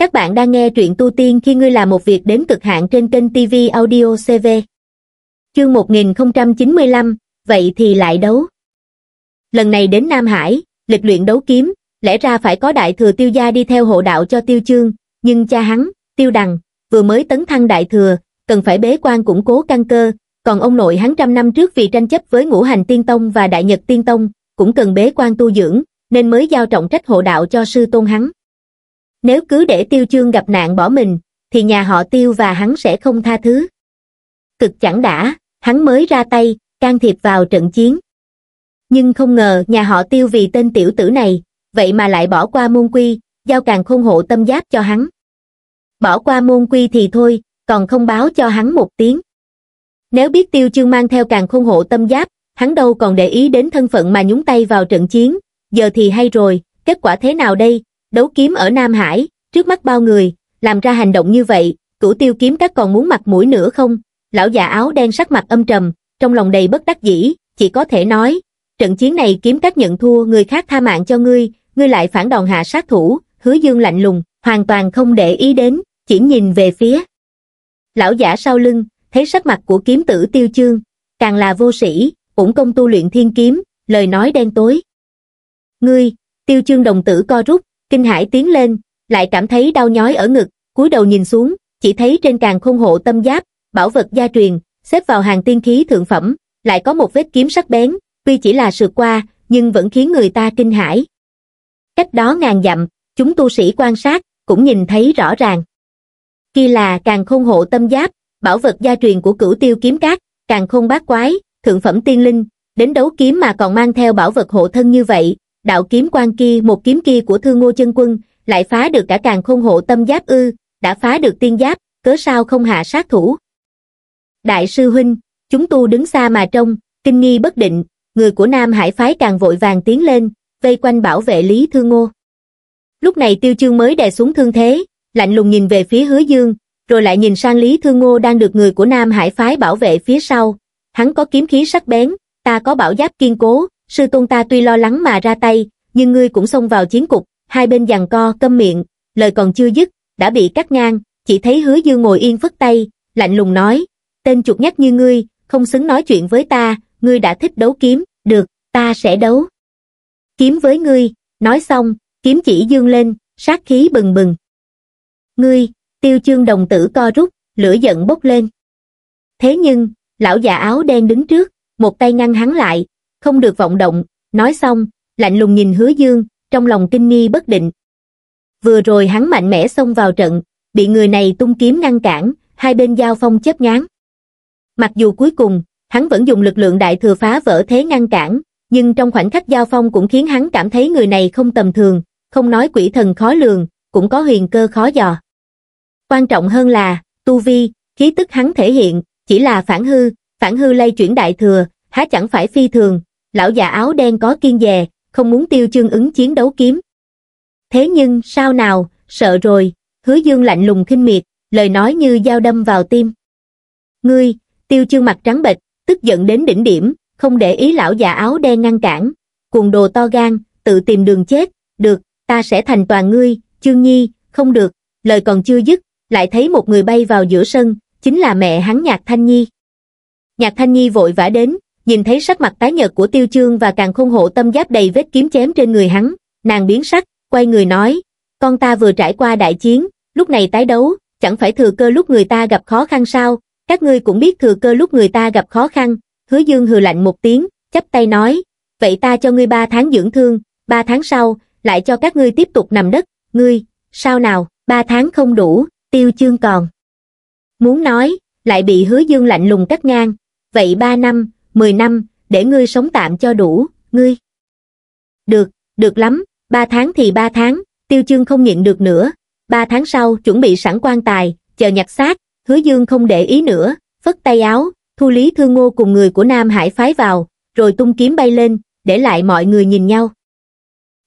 Các bạn đang nghe truyện tu tiên khi ngươi làm một việc đến cực hạn trên kênh TV Audio CV. Chương 1095, vậy thì lại đấu. Lần này đến Nam Hải, lịch luyện đấu kiếm, lẽ ra phải có đại thừa tiêu gia đi theo hộ đạo cho tiêu chương, nhưng cha hắn, tiêu đằng, vừa mới tấn thăng đại thừa, cần phải bế quan củng cố căn cơ, còn ông nội hắn trăm năm trước vì tranh chấp với ngũ hành tiên tông và đại nhật tiên tông, cũng cần bế quan tu dưỡng, nên mới giao trọng trách hộ đạo cho sư tôn hắn. Nếu cứ để tiêu chương gặp nạn bỏ mình, thì nhà họ tiêu và hắn sẽ không tha thứ. Cực chẳng đã, hắn mới ra tay, can thiệp vào trận chiến. Nhưng không ngờ nhà họ tiêu vì tên tiểu tử này, vậy mà lại bỏ qua môn quy, giao càng khôn hộ tâm giáp cho hắn. Bỏ qua môn quy thì thôi, còn không báo cho hắn một tiếng. Nếu biết tiêu chương mang theo càng khôn hộ tâm giáp, hắn đâu còn để ý đến thân phận mà nhúng tay vào trận chiến, giờ thì hay rồi, kết quả thế nào đây, đấu kiếm ở Nam Hải, trước mắt bao người, làm ra hành động như vậy, cửu tiêu kiếm các còn muốn mặt mũi nữa không? Lão già áo đen sắc mặt âm trầm, trong lòng đầy bất đắc dĩ, chỉ có thể nói, trận chiến này kiếm các nhận thua người khác tha mạng cho ngươi, ngươi lại phản đòn hạ sát thủ, hứa dương lạnh lùng, hoàn toàn không để ý đến, chỉ nhìn về phía. Lão giả sau lưng, thấy sắc mặt của kiếm tử tiêu chương, càng là vô sĩ, ủng công tu luyện thiên kiếm, lời nói đen tối. Ngươi, tiêu chương đồng tử co rút, kinh Hải tiến lên lại cảm thấy đau nhói ở ngực cúi đầu nhìn xuống chỉ thấy trên càng khôn hộ tâm giáp bảo vật gia truyền xếp vào hàng tiên khí thượng phẩm lại có một vết kiếm sắc bén tuy chỉ là sượt qua nhưng vẫn khiến người ta kinh hải. cách đó ngàn dặm chúng tu sĩ quan sát cũng nhìn thấy rõ ràng kia là càng khôn hộ tâm giáp bảo vật gia truyền của cửu tiêu kiếm cát càng khôn bát quái thượng phẩm tiên linh đến đấu kiếm mà còn mang theo bảo vật hộ thân như vậy đạo kiếm quan kia một kiếm kia của thương ngô chân quân lại phá được cả càng khôn hộ tâm giáp ư đã phá được tiên giáp cớ sao không hạ sát thủ đại sư huynh chúng tu đứng xa mà trông kinh nghi bất định người của nam hải phái càng vội vàng tiến lên vây quanh bảo vệ lý thương ngô lúc này tiêu chương mới đè xuống thương thế lạnh lùng nhìn về phía hứa dương rồi lại nhìn sang lý thương ngô đang được người của nam hải phái bảo vệ phía sau hắn có kiếm khí sắc bén ta có bảo giáp kiên cố sư tôn ta tuy lo lắng mà ra tay nhưng ngươi cũng xông vào chiến cục hai bên giằng co câm miệng lời còn chưa dứt đã bị cắt ngang chỉ thấy hứa dư ngồi yên phất tay lạnh lùng nói tên chuột nhắt như ngươi không xứng nói chuyện với ta ngươi đã thích đấu kiếm được ta sẽ đấu kiếm với ngươi nói xong kiếm chỉ dương lên sát khí bừng bừng ngươi tiêu chương đồng tử co rút lửa giận bốc lên thế nhưng lão già áo đen đứng trước một tay ngăn hắn lại không được vọng động, nói xong, lạnh lùng nhìn hứa dương, trong lòng kinh nghi bất định. Vừa rồi hắn mạnh mẽ xông vào trận, bị người này tung kiếm ngăn cản, hai bên giao phong chớp ngán. Mặc dù cuối cùng, hắn vẫn dùng lực lượng đại thừa phá vỡ thế ngăn cản, nhưng trong khoảnh khắc giao phong cũng khiến hắn cảm thấy người này không tầm thường, không nói quỷ thần khó lường, cũng có huyền cơ khó dò. Quan trọng hơn là, tu vi, khí tức hắn thể hiện, chỉ là phản hư, phản hư lây chuyển đại thừa, há chẳng phải phi thường, lão già áo đen có kiên dè, không muốn tiêu chương ứng chiến đấu kiếm. Thế nhưng, sao nào, sợ rồi, hứa dương lạnh lùng khinh miệt, lời nói như dao đâm vào tim. Ngươi, tiêu chương mặt trắng bệch, tức giận đến đỉnh điểm, không để ý lão già áo đen ngăn cản, cuồng đồ to gan, tự tìm đường chết, được, ta sẽ thành toàn ngươi, chương nhi, không được, lời còn chưa dứt, lại thấy một người bay vào giữa sân, chính là mẹ hắn Nhạc Thanh Nhi. Nhạc Thanh Nhi vội vã đến, nhìn thấy sắc mặt tái nhợt của tiêu chương và càng khôn hộ tâm giáp đầy vết kiếm chém trên người hắn, nàng biến sắc, quay người nói, con ta vừa trải qua đại chiến, lúc này tái đấu, chẳng phải thừa cơ lúc người ta gặp khó khăn sao, các ngươi cũng biết thừa cơ lúc người ta gặp khó khăn, hứa dương hừ lạnh một tiếng, chắp tay nói, vậy ta cho ngươi ba tháng dưỡng thương, ba tháng sau, lại cho các ngươi tiếp tục nằm đất, ngươi, sao nào, ba tháng không đủ, tiêu chương còn. Muốn nói, lại bị hứa dương lạnh lùng cắt ngang, vậy ba năm, 10 năm, để ngươi sống tạm cho đủ, ngươi. Được, được lắm, 3 tháng thì 3 tháng, tiêu chương không nhịn được nữa. 3 tháng sau chuẩn bị sẵn quan tài, chờ nhặt xác, hứa dương không để ý nữa, phất tay áo, thu lý thương ngô cùng người của Nam Hải phái vào, rồi tung kiếm bay lên, để lại mọi người nhìn nhau.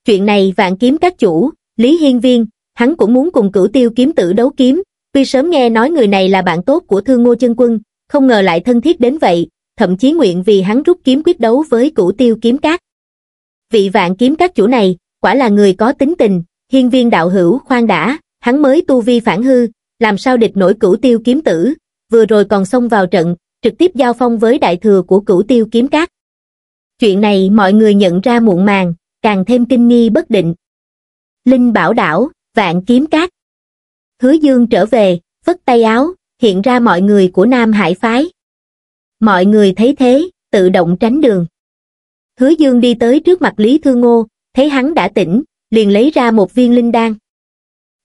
Chuyện này vạn kiếm các chủ, Lý Hiên Viên, hắn cũng muốn cùng cửu tiêu kiếm tử đấu kiếm, tuy sớm nghe nói người này là bạn tốt của thương ngô chân quân, không ngờ lại thân thiết đến vậy, thậm chí nguyện vì hắn rút kiếm quyết đấu với cửu tiêu kiếm cát. Vị vạn kiếm cát chủ này, quả là người có tính tình, hiên viên đạo hữu khoan đã, hắn mới tu vi phản hư, làm sao địch nổi cửu tiêu kiếm tử, vừa rồi còn xông vào trận, trực tiếp giao phong với đại thừa của cửu tiêu kiếm cát. Chuyện này mọi người nhận ra muộn màng, càng thêm kinh nghi bất định. Linh bảo đảo, vạn kiếm cát. Hứa dương trở về, vất tay áo, hiện ra mọi người của Nam Hải Phái mọi người thấy thế tự động tránh đường hứa dương đi tới trước mặt lý thương ngô thấy hắn đã tỉnh liền lấy ra một viên linh đan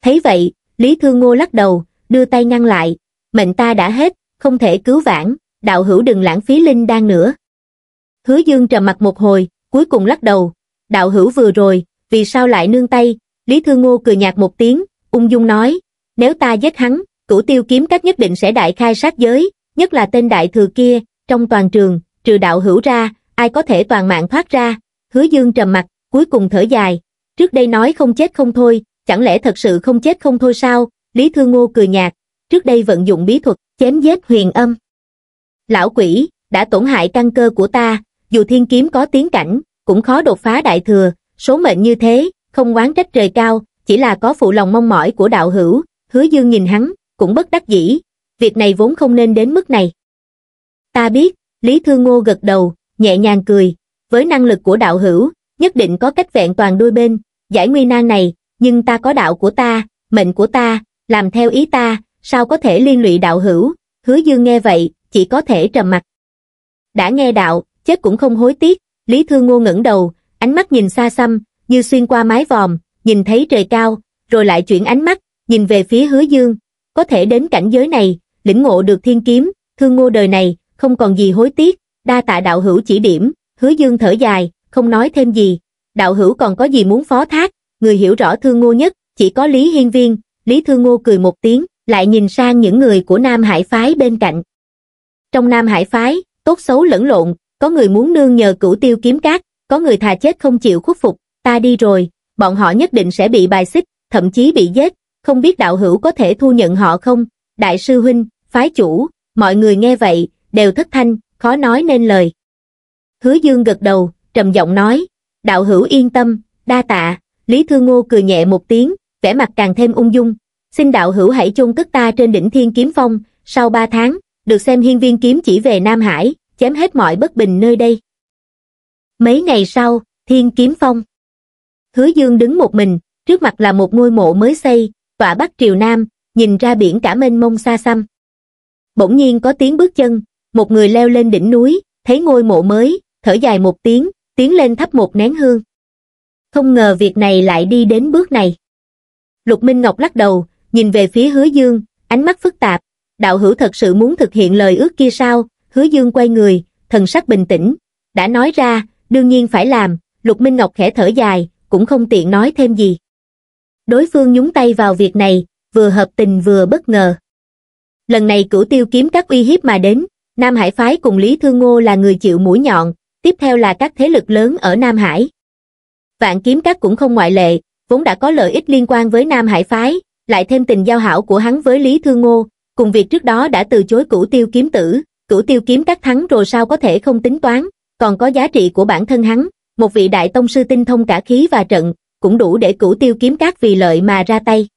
thấy vậy lý thương ngô lắc đầu đưa tay ngăn lại mệnh ta đã hết không thể cứu vãn đạo hữu đừng lãng phí linh đan nữa hứa dương trầm mặt một hồi cuối cùng lắc đầu đạo hữu vừa rồi vì sao lại nương tay lý thương ngô cười nhạt một tiếng ung dung nói nếu ta giết hắn cửu tiêu kiếm cách nhất định sẽ đại khai sát giới nhất là tên đại thừa kia, trong toàn trường, trừ đạo hữu ra, ai có thể toàn mạng thoát ra, hứa dương trầm mặt, cuối cùng thở dài, trước đây nói không chết không thôi, chẳng lẽ thật sự không chết không thôi sao, Lý Thư Ngô cười nhạt, trước đây vận dụng bí thuật, chém giết huyền âm. Lão quỷ, đã tổn hại căn cơ của ta, dù thiên kiếm có tiến cảnh, cũng khó đột phá đại thừa, số mệnh như thế, không oán trách trời cao, chỉ là có phụ lòng mong mỏi của đạo hữu, hứa dương nhìn hắn, cũng bất đắc dĩ, việc này vốn không nên đến mức này. Ta biết, Lý Thư Ngô gật đầu, nhẹ nhàng cười, với năng lực của đạo hữu, nhất định có cách vẹn toàn đôi bên, giải nguy nan này, nhưng ta có đạo của ta, mệnh của ta, làm theo ý ta, sao có thể liên lụy đạo hữu, hứa dương nghe vậy, chỉ có thể trầm mặt. Đã nghe đạo, chết cũng không hối tiếc, Lý Thư Ngô ngẩng đầu, ánh mắt nhìn xa xăm, như xuyên qua mái vòm, nhìn thấy trời cao, rồi lại chuyển ánh mắt, nhìn về phía hứa dương, có thể đến cảnh giới này, lĩnh ngộ được thiên kiếm, thương ngô đời này, không còn gì hối tiếc, đa tạ đạo hữu chỉ điểm, hứa dương thở dài, không nói thêm gì. Đạo hữu còn có gì muốn phó thác, người hiểu rõ thương ngô nhất, chỉ có Lý Hiên Viên, Lý Thương Ngô cười một tiếng, lại nhìn sang những người của Nam Hải Phái bên cạnh. Trong Nam Hải Phái, tốt xấu lẫn lộn, có người muốn nương nhờ cửu tiêu kiếm cát, có người thà chết không chịu khuất phục, ta đi rồi, bọn họ nhất định sẽ bị bài xích, thậm chí bị giết, không biết đạo hữu có thể thu nhận họ không? Đại sư Huynh, phái chủ, mọi người nghe vậy, đều thất thanh, khó nói nên lời. Hứa Dương gật đầu, trầm giọng nói, đạo hữu yên tâm, đa tạ, Lý Thương Ngô cười nhẹ một tiếng, vẻ mặt càng thêm ung dung, xin đạo hữu hãy chôn cất ta trên đỉnh thiên kiếm phong, sau ba tháng, được xem hiên viên kiếm chỉ về Nam Hải, chém hết mọi bất bình nơi đây. Mấy ngày sau, thiên kiếm phong. Hứa Dương đứng một mình, trước mặt là một ngôi mộ mới xây, tọa bắc triều nam, nhìn ra biển cả mênh mông xa xăm bỗng nhiên có tiếng bước chân, một người leo lên đỉnh núi, thấy ngôi mộ mới, thở dài một tiếng, tiến lên thắp một nén hương. Không ngờ việc này lại đi đến bước này. Lục Minh Ngọc lắc đầu, nhìn về phía hứa dương, ánh mắt phức tạp, đạo hữu thật sự muốn thực hiện lời ước kia sao, hứa dương quay người, thần sắc bình tĩnh, đã nói ra, đương nhiên phải làm, Lục Minh Ngọc khẽ thở dài, cũng không tiện nói thêm gì. Đối phương nhúng tay vào việc này, vừa hợp tình vừa bất ngờ lần này cửu tiêu kiếm các uy hiếp mà đến nam hải phái cùng lý thương ngô là người chịu mũi nhọn tiếp theo là các thế lực lớn ở nam hải vạn kiếm các cũng không ngoại lệ vốn đã có lợi ích liên quan với nam hải phái lại thêm tình giao hảo của hắn với lý thương ngô cùng việc trước đó đã từ chối cửu tiêu kiếm tử cửu tiêu kiếm các thắng rồi sao có thể không tính toán còn có giá trị của bản thân hắn một vị đại tông sư tinh thông cả khí và trận cũng đủ để cửu tiêu kiếm các vì lợi mà ra tay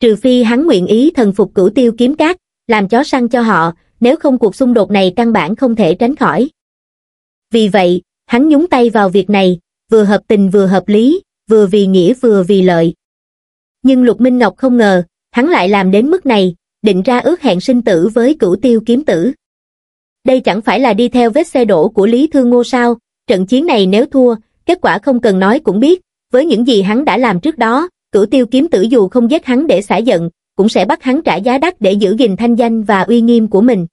trừ phi hắn nguyện ý thần phục cửu tiêu kiếm cát, làm chó săn cho họ, nếu không cuộc xung đột này căn bản không thể tránh khỏi. Vì vậy, hắn nhúng tay vào việc này, vừa hợp tình vừa hợp lý, vừa vì nghĩa vừa vì lợi. Nhưng Lục Minh Ngọc không ngờ, hắn lại làm đến mức này, định ra ước hẹn sinh tử với cửu tiêu kiếm tử. Đây chẳng phải là đi theo vết xe đổ của Lý Thương Ngô sao, trận chiến này nếu thua, kết quả không cần nói cũng biết, với những gì hắn đã làm trước đó, cửu tiêu kiếm tử dù không giết hắn để xả giận, cũng sẽ bắt hắn trả giá đắt để giữ gìn thanh danh và uy nghiêm của mình.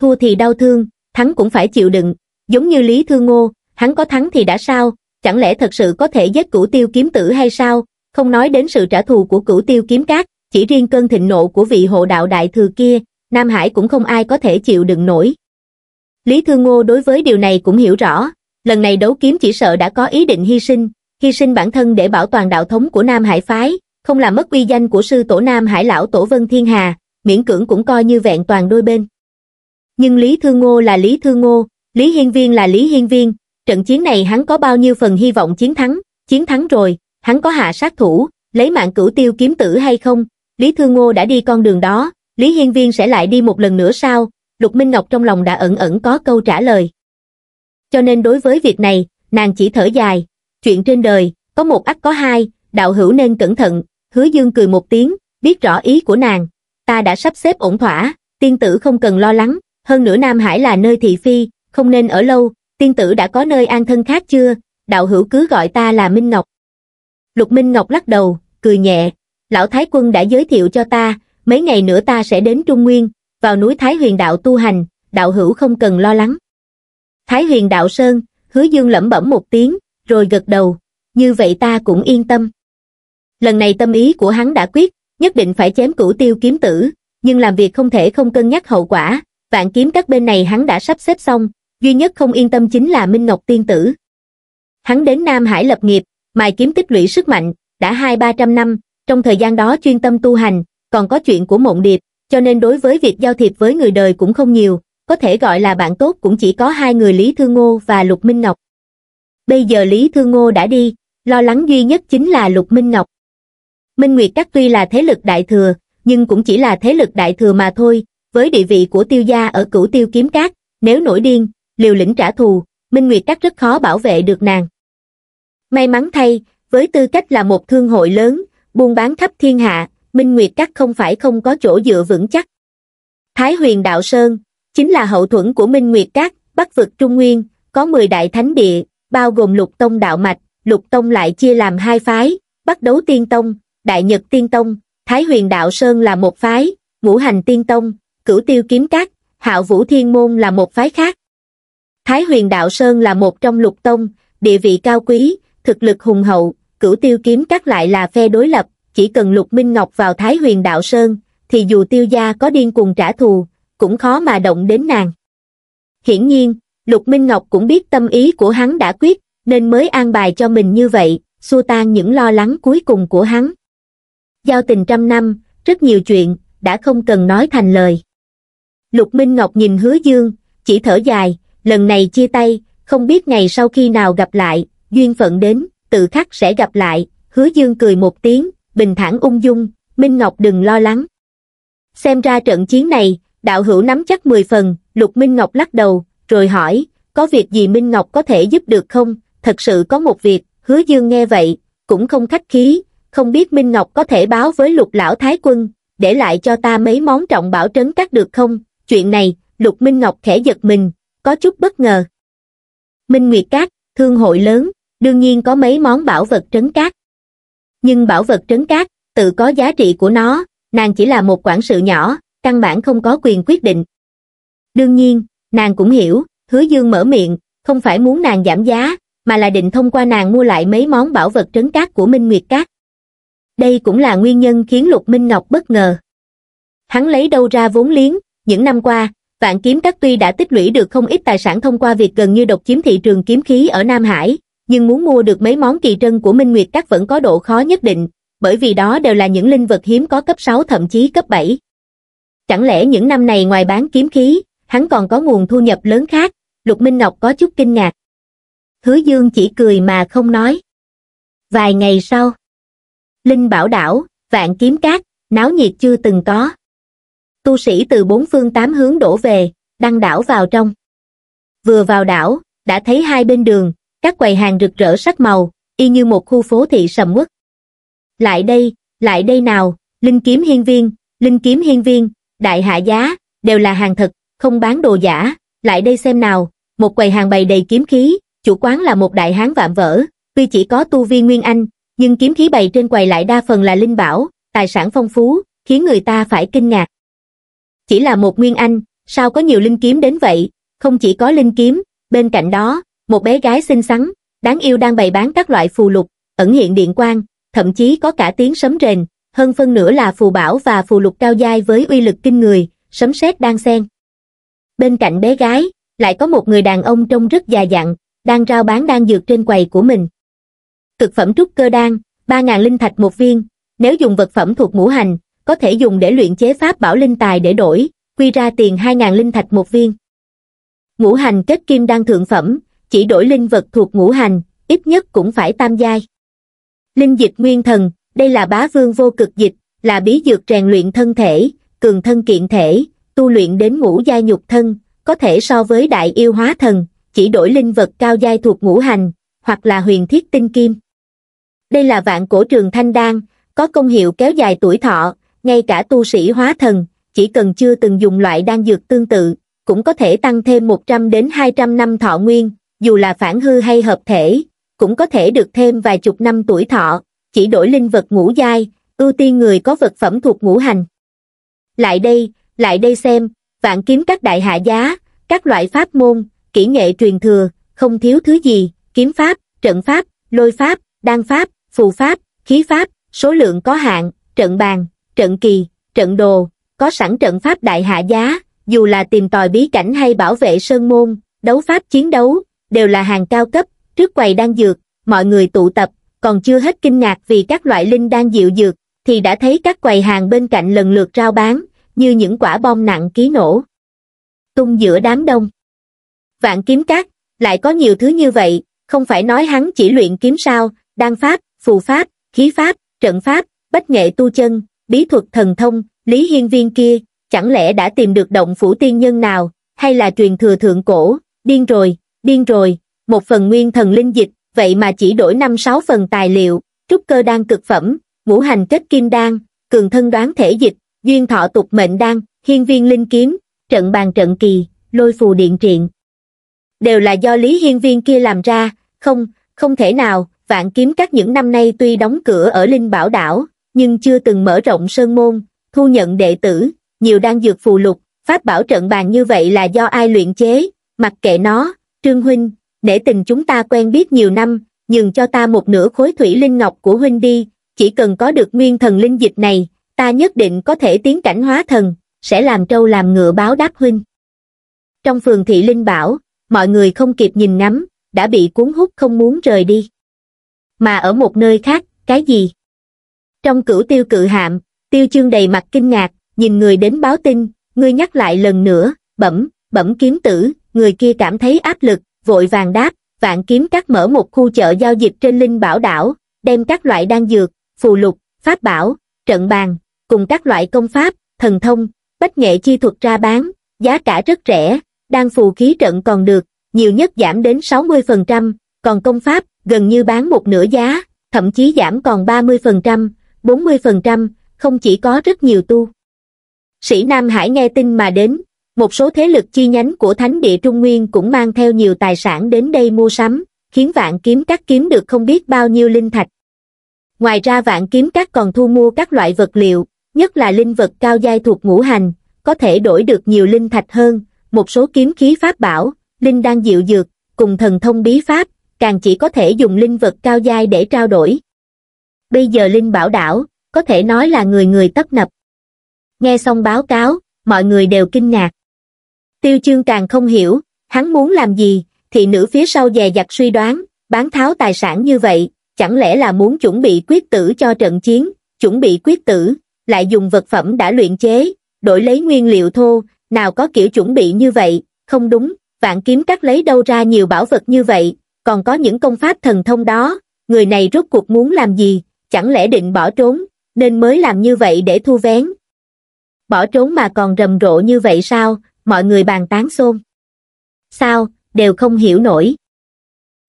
Thua thì đau thương, thắng cũng phải chịu đựng, giống như Lý Thương Ngô, hắn có thắng thì đã sao, chẳng lẽ thật sự có thể giết cửu tiêu kiếm tử hay sao, không nói đến sự trả thù của cửu tiêu kiếm cát, chỉ riêng cơn thịnh nộ của vị hộ đạo đại thừa kia, Nam Hải cũng không ai có thể chịu đựng nổi. Lý Thương Ngô đối với điều này cũng hiểu rõ, lần này đấu kiếm chỉ sợ đã có ý định hy sinh, hy sinh bản thân để bảo toàn đạo thống của Nam Hải Phái, không làm mất uy danh của sư tổ Nam Hải Lão Tổ Vân Thiên Hà, miễn cưỡng cũng coi như vẹn toàn đôi bên. Nhưng Lý Thương Ngô là Lý Thương Ngô, Lý Hiên Viên là Lý Hiên Viên, trận chiến này hắn có bao nhiêu phần hy vọng chiến thắng, chiến thắng rồi, hắn có hạ sát thủ, lấy mạng cửu tiêu kiếm tử hay không, Lý Thương Ngô đã đi con đường đó, Lý Hiên Viên sẽ lại đi một lần nữa sao, Lục Minh Ngọc trong lòng đã ẩn ẩn có câu trả lời. Cho nên đối với việc này, nàng chỉ thở dài, chuyện trên đời, có một ắt có hai, đạo hữu nên cẩn thận, hứa dương cười một tiếng, biết rõ ý của nàng. Ta đã sắp xếp ổn thỏa, tiên tử không cần lo lắng, hơn nữa Nam Hải là nơi thị phi, không nên ở lâu, tiên tử đã có nơi an thân khác chưa, đạo hữu cứ gọi ta là Minh Ngọc. Lục Minh Ngọc lắc đầu, cười nhẹ, lão Thái Quân đã giới thiệu cho ta, mấy ngày nữa ta sẽ đến Trung Nguyên, vào núi Thái Huyền Đạo tu hành, đạo hữu không cần lo lắng. Thái Huyền Đạo Sơn, hứa dương lẩm bẩm một tiếng, rồi gật đầu, như vậy ta cũng yên tâm. Lần này tâm ý của hắn đã quyết, nhất định phải chém cửu tiêu kiếm tử, nhưng làm việc không thể không cân nhắc hậu quả, vạn kiếm các bên này hắn đã sắp xếp xong, duy nhất không yên tâm chính là Minh Ngọc Tiên Tử. Hắn đến Nam Hải lập nghiệp, mài kiếm tích lũy sức mạnh, đã hai ba trăm năm, trong thời gian đó chuyên tâm tu hành, còn có chuyện của mộng điệp, cho nên đối với việc giao thiệp với người đời cũng không nhiều, có thể gọi là bạn tốt cũng chỉ có hai người Lý Thương Ngô và Lục Minh Ngọc bây giờ Lý thư Ngô đã đi, lo lắng duy nhất chính là Lục Minh Ngọc. Minh Nguyệt Các tuy là thế lực đại thừa, nhưng cũng chỉ là thế lực đại thừa mà thôi, với địa vị của tiêu gia ở cửu tiêu kiếm cát, nếu nổi điên, liều lĩnh trả thù, Minh Nguyệt Các rất khó bảo vệ được nàng. May mắn thay, với tư cách là một thương hội lớn, buôn bán khắp thiên hạ, Minh Nguyệt Các không phải không có chỗ dựa vững chắc. Thái huyền Đạo Sơn, chính là hậu thuẫn của Minh Nguyệt Các, Bắc vực Trung Nguyên, có 10 đại thánh địa, bao gồm lục tông đạo mạch, lục tông lại chia làm hai phái, bắt đấu tiên tông, đại nhật tiên tông, thái huyền đạo sơn là một phái, ngũ hành tiên tông, cửu tiêu kiếm cát, hạo vũ thiên môn là một phái khác. Thái huyền đạo sơn là một trong lục tông, địa vị cao quý, thực lực hùng hậu, cửu tiêu kiếm cát lại là phe đối lập, chỉ cần lục minh ngọc vào thái huyền đạo sơn, thì dù tiêu gia có điên cuồng trả thù, cũng khó mà động đến nàng. Hiển nhiên, Lục Minh Ngọc cũng biết tâm ý của hắn đã quyết, nên mới an bài cho mình như vậy, xua tan những lo lắng cuối cùng của hắn. Giao tình trăm năm, rất nhiều chuyện, đã không cần nói thành lời. Lục Minh Ngọc nhìn hứa dương, chỉ thở dài, lần này chia tay, không biết ngày sau khi nào gặp lại, duyên phận đến, tự khắc sẽ gặp lại, hứa dương cười một tiếng, bình thản ung dung, Minh Ngọc đừng lo lắng. Xem ra trận chiến này, đạo hữu nắm chắc 10 phần, Lục Minh Ngọc lắc đầu, rồi hỏi, có việc gì Minh Ngọc có thể giúp được không? Thật sự có một việc, hứa dương nghe vậy, cũng không khách khí, không biết Minh Ngọc có thể báo với lục lão thái quân, để lại cho ta mấy món trọng bảo trấn cắt được không? Chuyện này, lục Minh Ngọc khẽ giật mình, có chút bất ngờ. Minh Nguyệt Cát, thương hội lớn, đương nhiên có mấy món bảo vật trấn cát. Nhưng bảo vật trấn cát, tự có giá trị của nó, nàng chỉ là một quản sự nhỏ, căn bản không có quyền quyết định. Đương nhiên, Nàng cũng hiểu, hứa dương mở miệng, không phải muốn nàng giảm giá, mà là định thông qua nàng mua lại mấy món bảo vật trấn cát của Minh Nguyệt Cát. Đây cũng là nguyên nhân khiến Lục Minh Ngọc bất ngờ. Hắn lấy đâu ra vốn liếng, những năm qua, vạn kiếm các tuy đã tích lũy được không ít tài sản thông qua việc gần như độc chiếm thị trường kiếm khí ở Nam Hải, nhưng muốn mua được mấy món kỳ trân của Minh Nguyệt cát vẫn có độ khó nhất định, bởi vì đó đều là những linh vật hiếm có cấp 6 thậm chí cấp 7. Chẳng lẽ những năm này ngoài bán kiếm khí, hắn còn có nguồn thu nhập lớn khác, Lục Minh Ngọc có chút kinh ngạc. Hứa Dương chỉ cười mà không nói. Vài ngày sau, Linh Bảo Đảo, Vạn Kiếm Cát, náo nhiệt chưa từng có. Tu sĩ từ bốn phương tám hướng đổ về, đăng đảo vào trong. Vừa vào đảo, đã thấy hai bên đường, các quầy hàng rực rỡ sắc màu, y như một khu phố thị sầm uất. Lại đây, lại đây nào, Linh Kiếm Hiên Viên, Linh Kiếm Hiên Viên, Đại Hạ Giá, đều là hàng thật, không bán đồ giả, lại đây xem nào, một quầy hàng bày đầy kiếm khí, chủ quán là một đại hán vạm vỡ, tuy chỉ có tu vi nguyên anh, nhưng kiếm khí bày trên quầy lại đa phần là linh bảo, tài sản phong phú, khiến người ta phải kinh ngạc. Chỉ là một nguyên anh, sao có nhiều linh kiếm đến vậy, không chỉ có linh kiếm, bên cạnh đó, một bé gái xinh xắn, đáng yêu đang bày bán các loại phù lục, ẩn hiện điện quang, thậm chí có cả tiếng sấm rền, hơn phân nửa là phù bảo và phù lục cao giai với uy lực kinh người, sấm sét đang xen bên cạnh bé gái, lại có một người đàn ông trông rất già dặn, đang rao bán đan dược trên quầy của mình. Cực phẩm trúc cơ đan, 3.000 linh thạch một viên, nếu dùng vật phẩm thuộc ngũ hành, có thể dùng để luyện chế pháp bảo linh tài để đổi, quy ra tiền 2.000 linh thạch một viên. Ngũ hành kết kim đan thượng phẩm, chỉ đổi linh vật thuộc ngũ hành, ít nhất cũng phải tam giai. Linh dịch nguyên thần, đây là bá vương vô cực dịch, là bí dược rèn luyện thân thể, cường thân kiện thể, tu luyện đến ngũ giai nhục thân, có thể so với đại yêu hóa thần, chỉ đổi linh vật cao giai thuộc ngũ hành, hoặc là huyền thiết tinh kim. Đây là vạn cổ trường thanh đan, có công hiệu kéo dài tuổi thọ, ngay cả tu sĩ hóa thần, chỉ cần chưa từng dùng loại đan dược tương tự, cũng có thể tăng thêm 100 đến 200 năm thọ nguyên, dù là phản hư hay hợp thể, cũng có thể được thêm vài chục năm tuổi thọ, chỉ đổi linh vật ngũ giai, ưu tiên người có vật phẩm thuộc ngũ hành. Lại đây, lại đây xem, vạn kiếm các đại hạ giá, các loại pháp môn, kỹ nghệ truyền thừa, không thiếu thứ gì, kiếm pháp, trận pháp, lôi pháp, đan pháp, phù pháp, khí pháp, số lượng có hạn, trận bàn, trận kỳ, trận đồ, có sẵn trận pháp đại hạ giá, dù là tìm tòi bí cảnh hay bảo vệ sơn môn, đấu pháp chiến đấu, đều là hàng cao cấp, trước quầy đan dược, mọi người tụ tập, còn chưa hết kinh ngạc vì các loại linh đan dịu dược, thì đã thấy các quầy hàng bên cạnh lần lượt rao bán, như những quả bom nặng ký nổ. Tung giữa đám đông. Vạn kiếm cát, lại có nhiều thứ như vậy, không phải nói hắn chỉ luyện kiếm sao, đan pháp, phù pháp, khí pháp, trận pháp, bách nghệ tu chân, bí thuật thần thông, lý hiên viên kia, chẳng lẽ đã tìm được động phủ tiên nhân nào, hay là truyền thừa thượng cổ, điên rồi, điên rồi, một phần nguyên thần linh dịch, vậy mà chỉ đổi năm sáu phần tài liệu, trúc cơ đan cực phẩm, ngũ hành kết kim đan, cường thân đoán thể dịch, duyên thọ tục mệnh đan hiên viên linh kiếm trận bàn trận kỳ lôi phù điện triện đều là do lý hiên viên kia làm ra không không thể nào vạn kiếm các những năm nay tuy đóng cửa ở linh bảo đảo nhưng chưa từng mở rộng sơn môn thu nhận đệ tử nhiều đang dược phù lục pháp bảo trận bàn như vậy là do ai luyện chế mặc kệ nó trương huynh để tình chúng ta quen biết nhiều năm nhường cho ta một nửa khối thủy linh ngọc của huynh đi chỉ cần có được nguyên thần linh dịch này ta nhất định có thể tiến cảnh hóa thần, sẽ làm trâu làm ngựa báo đáp huynh. Trong phường thị Linh Bảo, mọi người không kịp nhìn ngắm, đã bị cuốn hút không muốn rời đi. Mà ở một nơi khác, cái gì? Trong cửu tiêu cự hạm, tiêu chương đầy mặt kinh ngạc, nhìn người đến báo tin, người nhắc lại lần nữa, bẩm, bẩm kiếm tử, người kia cảm thấy áp lực, vội vàng đáp, vạn kiếm cắt mở một khu chợ giao dịch trên Linh Bảo đảo, đem các loại đan dược, phù lục, pháp bảo, trận bàn, cùng các loại công pháp, thần thông, bách nghệ chi thuật ra bán, giá cả rất rẻ, đang phù khí trận còn được, nhiều nhất giảm đến 60%, còn công pháp gần như bán một nửa giá, thậm chí giảm còn 30%, 40%, không chỉ có rất nhiều tu. Sĩ Nam Hải nghe tin mà đến, một số thế lực chi nhánh của Thánh địa Trung Nguyên cũng mang theo nhiều tài sản đến đây mua sắm, khiến vạn kiếm các kiếm được không biết bao nhiêu linh thạch. Ngoài ra vạn kiếm các còn thu mua các loại vật liệu, nhất là linh vật cao giai thuộc ngũ hành, có thể đổi được nhiều linh thạch hơn, một số kiếm khí pháp bảo, linh đang dịu dược, cùng thần thông bí pháp, càng chỉ có thể dùng linh vật cao giai để trao đổi. Bây giờ linh bảo đảo, có thể nói là người người tấp nập. Nghe xong báo cáo, mọi người đều kinh ngạc. Tiêu chương càng không hiểu, hắn muốn làm gì, thì nữ phía sau dè dặt suy đoán, bán tháo tài sản như vậy, chẳng lẽ là muốn chuẩn bị quyết tử cho trận chiến, chuẩn bị quyết tử, lại dùng vật phẩm đã luyện chế, đổi lấy nguyên liệu thô, nào có kiểu chuẩn bị như vậy, không đúng, vạn kiếm cắt lấy đâu ra nhiều bảo vật như vậy, còn có những công pháp thần thông đó, người này rốt cuộc muốn làm gì, chẳng lẽ định bỏ trốn, nên mới làm như vậy để thu vén. Bỏ trốn mà còn rầm rộ như vậy sao, mọi người bàn tán xôn. Sao, đều không hiểu nổi.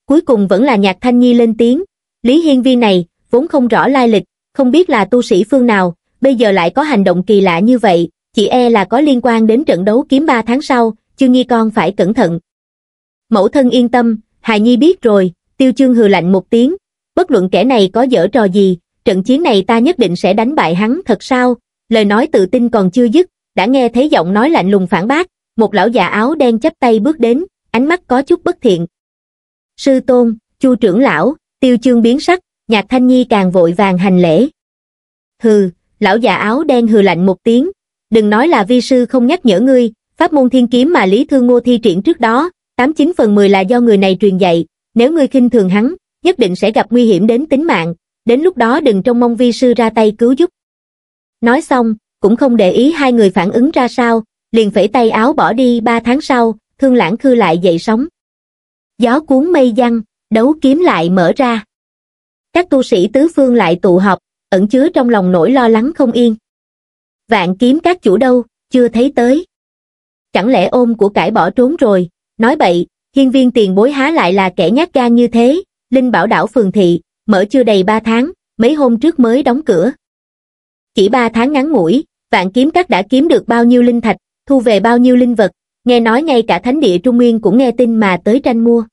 Cuối cùng vẫn là nhạc thanh nhi lên tiếng, Lý Hiên Vi này, vốn không rõ lai lịch, không biết là tu sĩ phương nào, bây giờ lại có hành động kỳ lạ như vậy, chỉ e là có liên quan đến trận đấu kiếm ba tháng sau, Chương Nghi con phải cẩn thận. Mẫu thân yên tâm, Hài Nhi biết rồi, Tiêu Chương hừ lạnh một tiếng, bất luận kẻ này có dở trò gì, trận chiến này ta nhất định sẽ đánh bại hắn thật sao, lời nói tự tin còn chưa dứt, đã nghe thấy giọng nói lạnh lùng phản bác, một lão già áo đen chắp tay bước đến, ánh mắt có chút bất thiện. Sư Tôn, Chu trưởng lão, Tiêu Chương biến sắc, Nhạc Thanh Nhi càng vội vàng hành lễ. Hừ, lão già áo đen hừ lạnh một tiếng, đừng nói là vi sư không nhắc nhở ngươi, pháp môn thiên kiếm mà Lý Thương Ngô thi triển trước đó, 89 phần 10 là do người này truyền dạy, nếu ngươi khinh thường hắn, nhất định sẽ gặp nguy hiểm đến tính mạng, đến lúc đó đừng trông mong vi sư ra tay cứu giúp. Nói xong, cũng không để ý hai người phản ứng ra sao, liền phẩy tay áo bỏ đi ba tháng sau, thương lãng khư lại dậy sóng. Gió cuốn mây giăng, đấu kiếm lại mở ra. Các tu sĩ tứ phương lại tụ họp, ẩn chứa trong lòng nỗi lo lắng không yên vạn kiếm các chủ đâu chưa thấy tới chẳng lẽ ôm của cải bỏ trốn rồi nói bậy hiên viên tiền bối há lại là kẻ nhát gan như thế linh bảo đảo phường thị mở chưa đầy ba tháng mấy hôm trước mới đóng cửa chỉ ba tháng ngắn ngủi vạn kiếm các đã kiếm được bao nhiêu linh thạch thu về bao nhiêu linh vật nghe nói ngay cả thánh địa trung nguyên cũng nghe tin mà tới tranh mua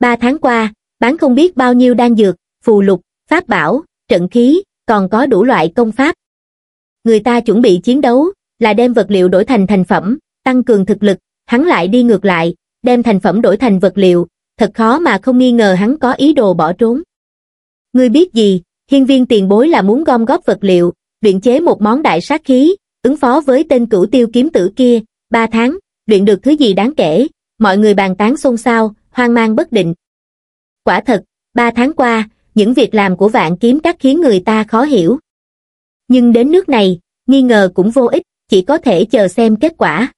ba tháng qua bán không biết bao nhiêu đan dược phù lục pháp bảo trận khí còn có đủ loại công pháp. Người ta chuẩn bị chiến đấu, là đem vật liệu đổi thành thành phẩm, tăng cường thực lực, hắn lại đi ngược lại, đem thành phẩm đổi thành vật liệu, thật khó mà không nghi ngờ hắn có ý đồ bỏ trốn. Ngươi biết gì, hiên viên tiền bối là muốn gom góp vật liệu, luyện chế một món đại sát khí, ứng phó với tên cửu tiêu kiếm tử kia, ba tháng, luyện được thứ gì đáng kể, mọi người bàn tán xôn xao, hoang mang bất định. Quả thật, ba tháng qua, những việc làm của vạn kiếm các khiến người ta khó hiểu. Nhưng đến nước này, nghi ngờ cũng vô ích, chỉ có thể chờ xem kết quả.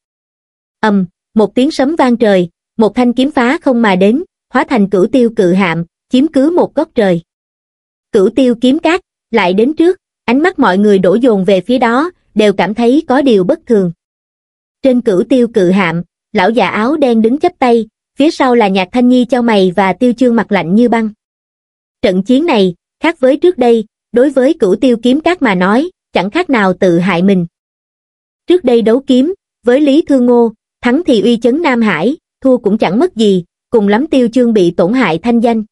ầm, um, một tiếng sấm vang trời, một thanh kiếm phá không mà đến, hóa thành cửu tiêu cự hạm, chiếm cứ một góc trời. Cửu tiêu kiếm cát, lại đến trước, ánh mắt mọi người đổ dồn về phía đó, đều cảm thấy có điều bất thường. Trên cửu tiêu cự hạm, lão già áo đen đứng chắp tay, phía sau là nhạc thanh nhi cho mày và tiêu chương mặt lạnh như băng. Trận chiến này, khác với trước đây, đối với cửu tiêu kiếm các mà nói, chẳng khác nào tự hại mình. Trước đây đấu kiếm, với Lý Thương Ngô, thắng thì uy chấn Nam Hải, thua cũng chẳng mất gì, cùng lắm tiêu chương bị tổn hại thanh danh.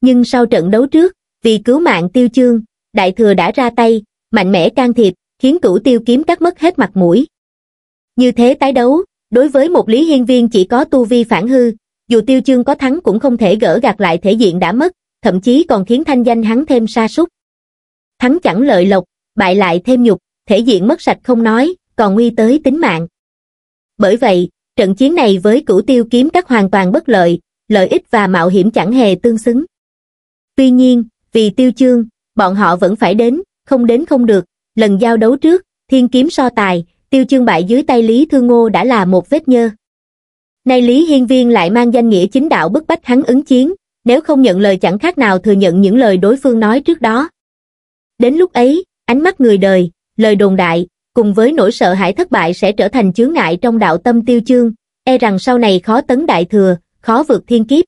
Nhưng sau trận đấu trước, vì cứu mạng tiêu chương, đại thừa đã ra tay, mạnh mẽ can thiệp, khiến cửu tiêu kiếm các mất hết mặt mũi. Như thế tái đấu, đối với một lý hiên viên chỉ có tu vi phản hư, dù tiêu chương có thắng cũng không thể gỡ gạt lại thể diện đã mất, thậm chí còn khiến thanh danh hắn thêm sa sút Hắn chẳng lợi lộc, bại lại thêm nhục, thể diện mất sạch không nói, còn nguy tới tính mạng. Bởi vậy, trận chiến này với cửu tiêu kiếm các hoàn toàn bất lợi, lợi ích và mạo hiểm chẳng hề tương xứng. Tuy nhiên, vì tiêu chương, bọn họ vẫn phải đến, không đến không được, lần giao đấu trước, thiên kiếm so tài, tiêu chương bại dưới tay Lý Thương Ngô đã là một vết nhơ. Nay Lý Hiên Viên lại mang danh nghĩa chính đạo bức bách hắn ứng chiến, nếu không nhận lời chẳng khác nào thừa nhận những lời đối phương nói trước đó. Đến lúc ấy, ánh mắt người đời, lời đồn đại, cùng với nỗi sợ hãi thất bại sẽ trở thành chướng ngại trong đạo tâm tiêu chương, e rằng sau này khó tấn đại thừa, khó vượt thiên kiếp.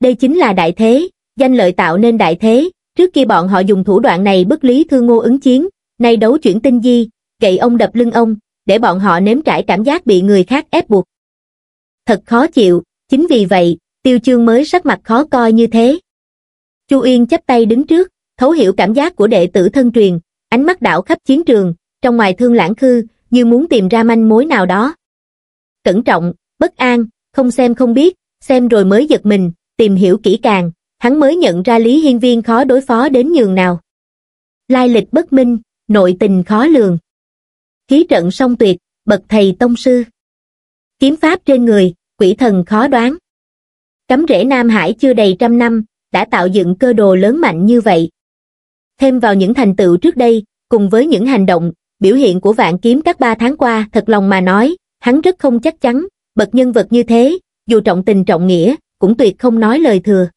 Đây chính là đại thế, danh lợi tạo nên đại thế, trước kia bọn họ dùng thủ đoạn này bất lý thương ngô ứng chiến, nay đấu chuyển tinh di, gậy ông đập lưng ông, để bọn họ nếm trải cảm giác bị người khác ép buộc. Thật khó chịu, chính vì vậy, tiêu chương mới sắc mặt khó coi như thế chu yên chấp tay đứng trước thấu hiểu cảm giác của đệ tử thân truyền ánh mắt đảo khắp chiến trường trong ngoài thương lãng khư như muốn tìm ra manh mối nào đó cẩn trọng bất an không xem không biết xem rồi mới giật mình tìm hiểu kỹ càng hắn mới nhận ra lý hiên viên khó đối phó đến nhường nào lai lịch bất minh nội tình khó lường khí trận song tuyệt bậc thầy tông sư kiếm pháp trên người quỷ thần khó đoán Cấm rễ Nam Hải chưa đầy trăm năm, đã tạo dựng cơ đồ lớn mạnh như vậy. Thêm vào những thành tựu trước đây, cùng với những hành động, biểu hiện của vạn kiếm các ba tháng qua thật lòng mà nói, hắn rất không chắc chắn, bậc nhân vật như thế, dù trọng tình trọng nghĩa, cũng tuyệt không nói lời thừa.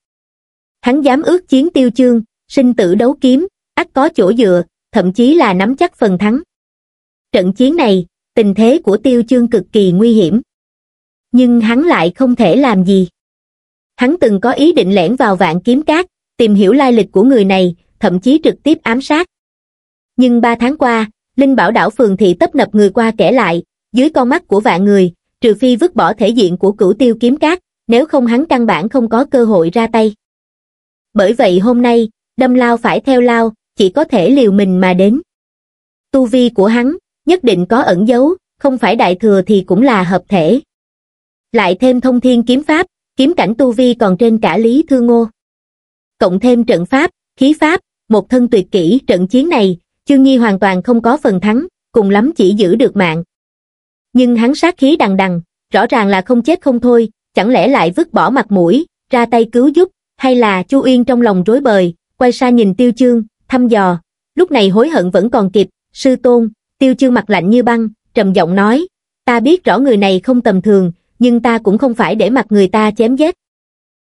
Hắn dám ước chiến tiêu chương, sinh tử đấu kiếm, ắt có chỗ dựa, thậm chí là nắm chắc phần thắng. Trận chiến này, tình thế của tiêu chương cực kỳ nguy hiểm. Nhưng hắn lại không thể làm gì hắn từng có ý định lẻn vào vạn kiếm cát tìm hiểu lai lịch của người này thậm chí trực tiếp ám sát nhưng ba tháng qua linh bảo đảo phường thị tấp nập người qua kể lại dưới con mắt của vạn người trừ phi vứt bỏ thể diện của cửu tiêu kiếm cát nếu không hắn căn bản không có cơ hội ra tay bởi vậy hôm nay đâm lao phải theo lao chỉ có thể liều mình mà đến tu vi của hắn nhất định có ẩn dấu, không phải đại thừa thì cũng là hợp thể lại thêm thông thiên kiếm pháp kiếm cảnh tu vi còn trên cả Lý Thư Ngô. Cộng thêm trận pháp, khí pháp, một thân tuyệt kỹ trận chiến này, Chương Nghi hoàn toàn không có phần thắng, cùng lắm chỉ giữ được mạng. Nhưng hắn sát khí đằng đằng, rõ ràng là không chết không thôi, chẳng lẽ lại vứt bỏ mặt mũi, ra tay cứu giúp, hay là Chu Uyên trong lòng rối bời, quay xa nhìn Tiêu Chương, thăm dò, lúc này hối hận vẫn còn kịp, sư tôn, Tiêu Chương mặt lạnh như băng, trầm giọng nói, ta biết rõ người này không tầm thường, nhưng ta cũng không phải để mặt người ta chém giết.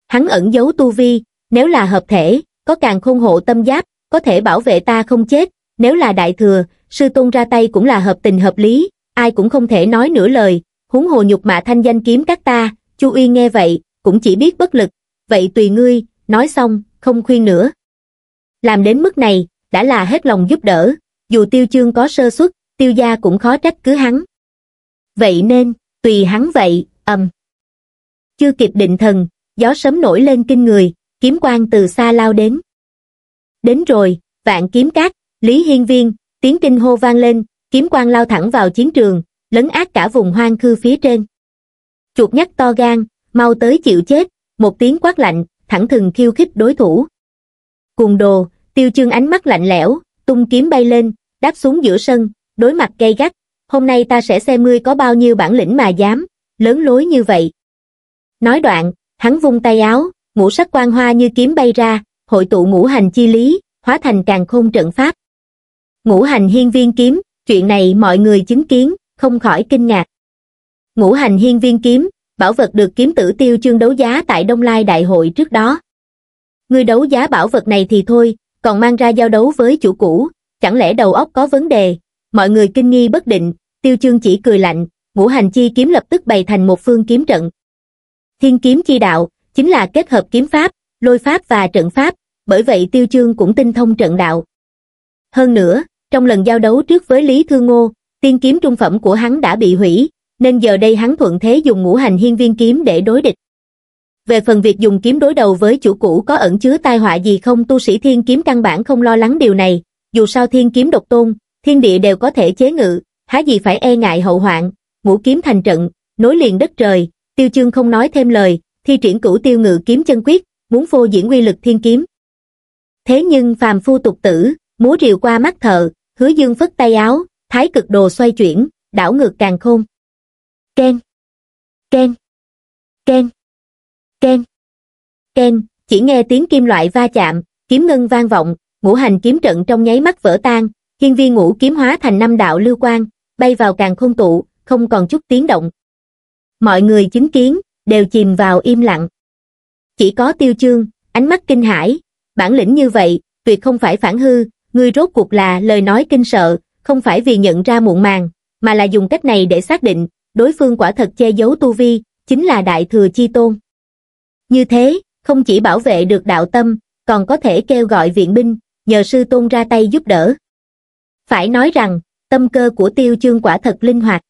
Hắn ẩn giấu tu vi, nếu là hợp thể, có càng khôn hộ tâm giáp, có thể bảo vệ ta không chết, nếu là đại thừa, sư tôn ra tay cũng là hợp tình hợp lý, ai cũng không thể nói nửa lời, huống hồ nhục mạ thanh danh kiếm các ta, Chu Uy nghe vậy, cũng chỉ biết bất lực, vậy tùy ngươi, nói xong, không khuyên nữa. Làm đến mức này, đã là hết lòng giúp đỡ, dù tiêu chương có sơ suất tiêu gia cũng khó trách cứ hắn. Vậy nên, tùy hắn vậy, ầm. Chưa kịp định thần, gió sớm nổi lên kinh người, kiếm quang từ xa lao đến. Đến rồi, vạn kiếm cát, Lý Hiên Viên, tiếng kinh hô vang lên, kiếm quang lao thẳng vào chiến trường, lấn át cả vùng hoang khư phía trên. Chuột nhắt to gan, mau tới chịu chết, một tiếng quát lạnh, thẳng thừng khiêu khích đối thủ. Cùng đồ, tiêu chương ánh mắt lạnh lẽo, tung kiếm bay lên, đáp xuống giữa sân, đối mặt gay gắt, hôm nay ta sẽ xem ngươi có bao nhiêu bản lĩnh mà dám lớn lối như vậy nói đoạn hắn vung tay áo ngũ sắc quang hoa như kiếm bay ra hội tụ ngũ hành chi lý hóa thành càng khôn trận pháp ngũ hành hiên viên kiếm chuyện này mọi người chứng kiến không khỏi kinh ngạc ngũ hành hiên viên kiếm bảo vật được kiếm tử tiêu chương đấu giá tại đông lai đại hội trước đó người đấu giá bảo vật này thì thôi còn mang ra giao đấu với chủ cũ chẳng lẽ đầu óc có vấn đề mọi người kinh nghi bất định tiêu chương chỉ cười lạnh ngũ hành chi kiếm lập tức bày thành một phương kiếm trận thiên kiếm chi đạo chính là kết hợp kiếm pháp lôi pháp và trận pháp bởi vậy tiêu chương cũng tinh thông trận đạo hơn nữa trong lần giao đấu trước với lý thư ngô tiên kiếm trung phẩm của hắn đã bị hủy nên giờ đây hắn thuận thế dùng ngũ hành hiên viên kiếm để đối địch về phần việc dùng kiếm đối đầu với chủ cũ có ẩn chứa tai họa gì không tu sĩ thiên kiếm căn bản không lo lắng điều này dù sao thiên kiếm độc tôn thiên địa đều có thể chế ngự há gì phải e ngại hậu hoạn ngũ kiếm thành trận, nối liền đất trời, tiêu chương không nói thêm lời, thi triển cửu tiêu ngự kiếm chân quyết, muốn phô diễn quy lực thiên kiếm. Thế nhưng phàm phu tục tử, múa rìu qua mắt thợ, hứa dương phất tay áo, thái cực đồ xoay chuyển, đảo ngược càng khôn. Ken, Ken, Ken, Ken, Ken, chỉ nghe tiếng kim loại va chạm, kiếm ngân vang vọng, ngũ hành kiếm trận trong nháy mắt vỡ tan, hiên viên ngũ kiếm hóa thành năm đạo lưu quang, bay vào càng khôn tụ, không còn chút tiếng động. Mọi người chứng kiến, đều chìm vào im lặng. Chỉ có tiêu chương, ánh mắt kinh hãi, bản lĩnh như vậy, tuyệt không phải phản hư, người rốt cuộc là lời nói kinh sợ, không phải vì nhận ra muộn màng, mà là dùng cách này để xác định, đối phương quả thật che giấu tu vi, chính là đại thừa chi tôn. Như thế, không chỉ bảo vệ được đạo tâm, còn có thể kêu gọi viện binh, nhờ sư tôn ra tay giúp đỡ. Phải nói rằng, tâm cơ của tiêu chương quả thật linh hoạt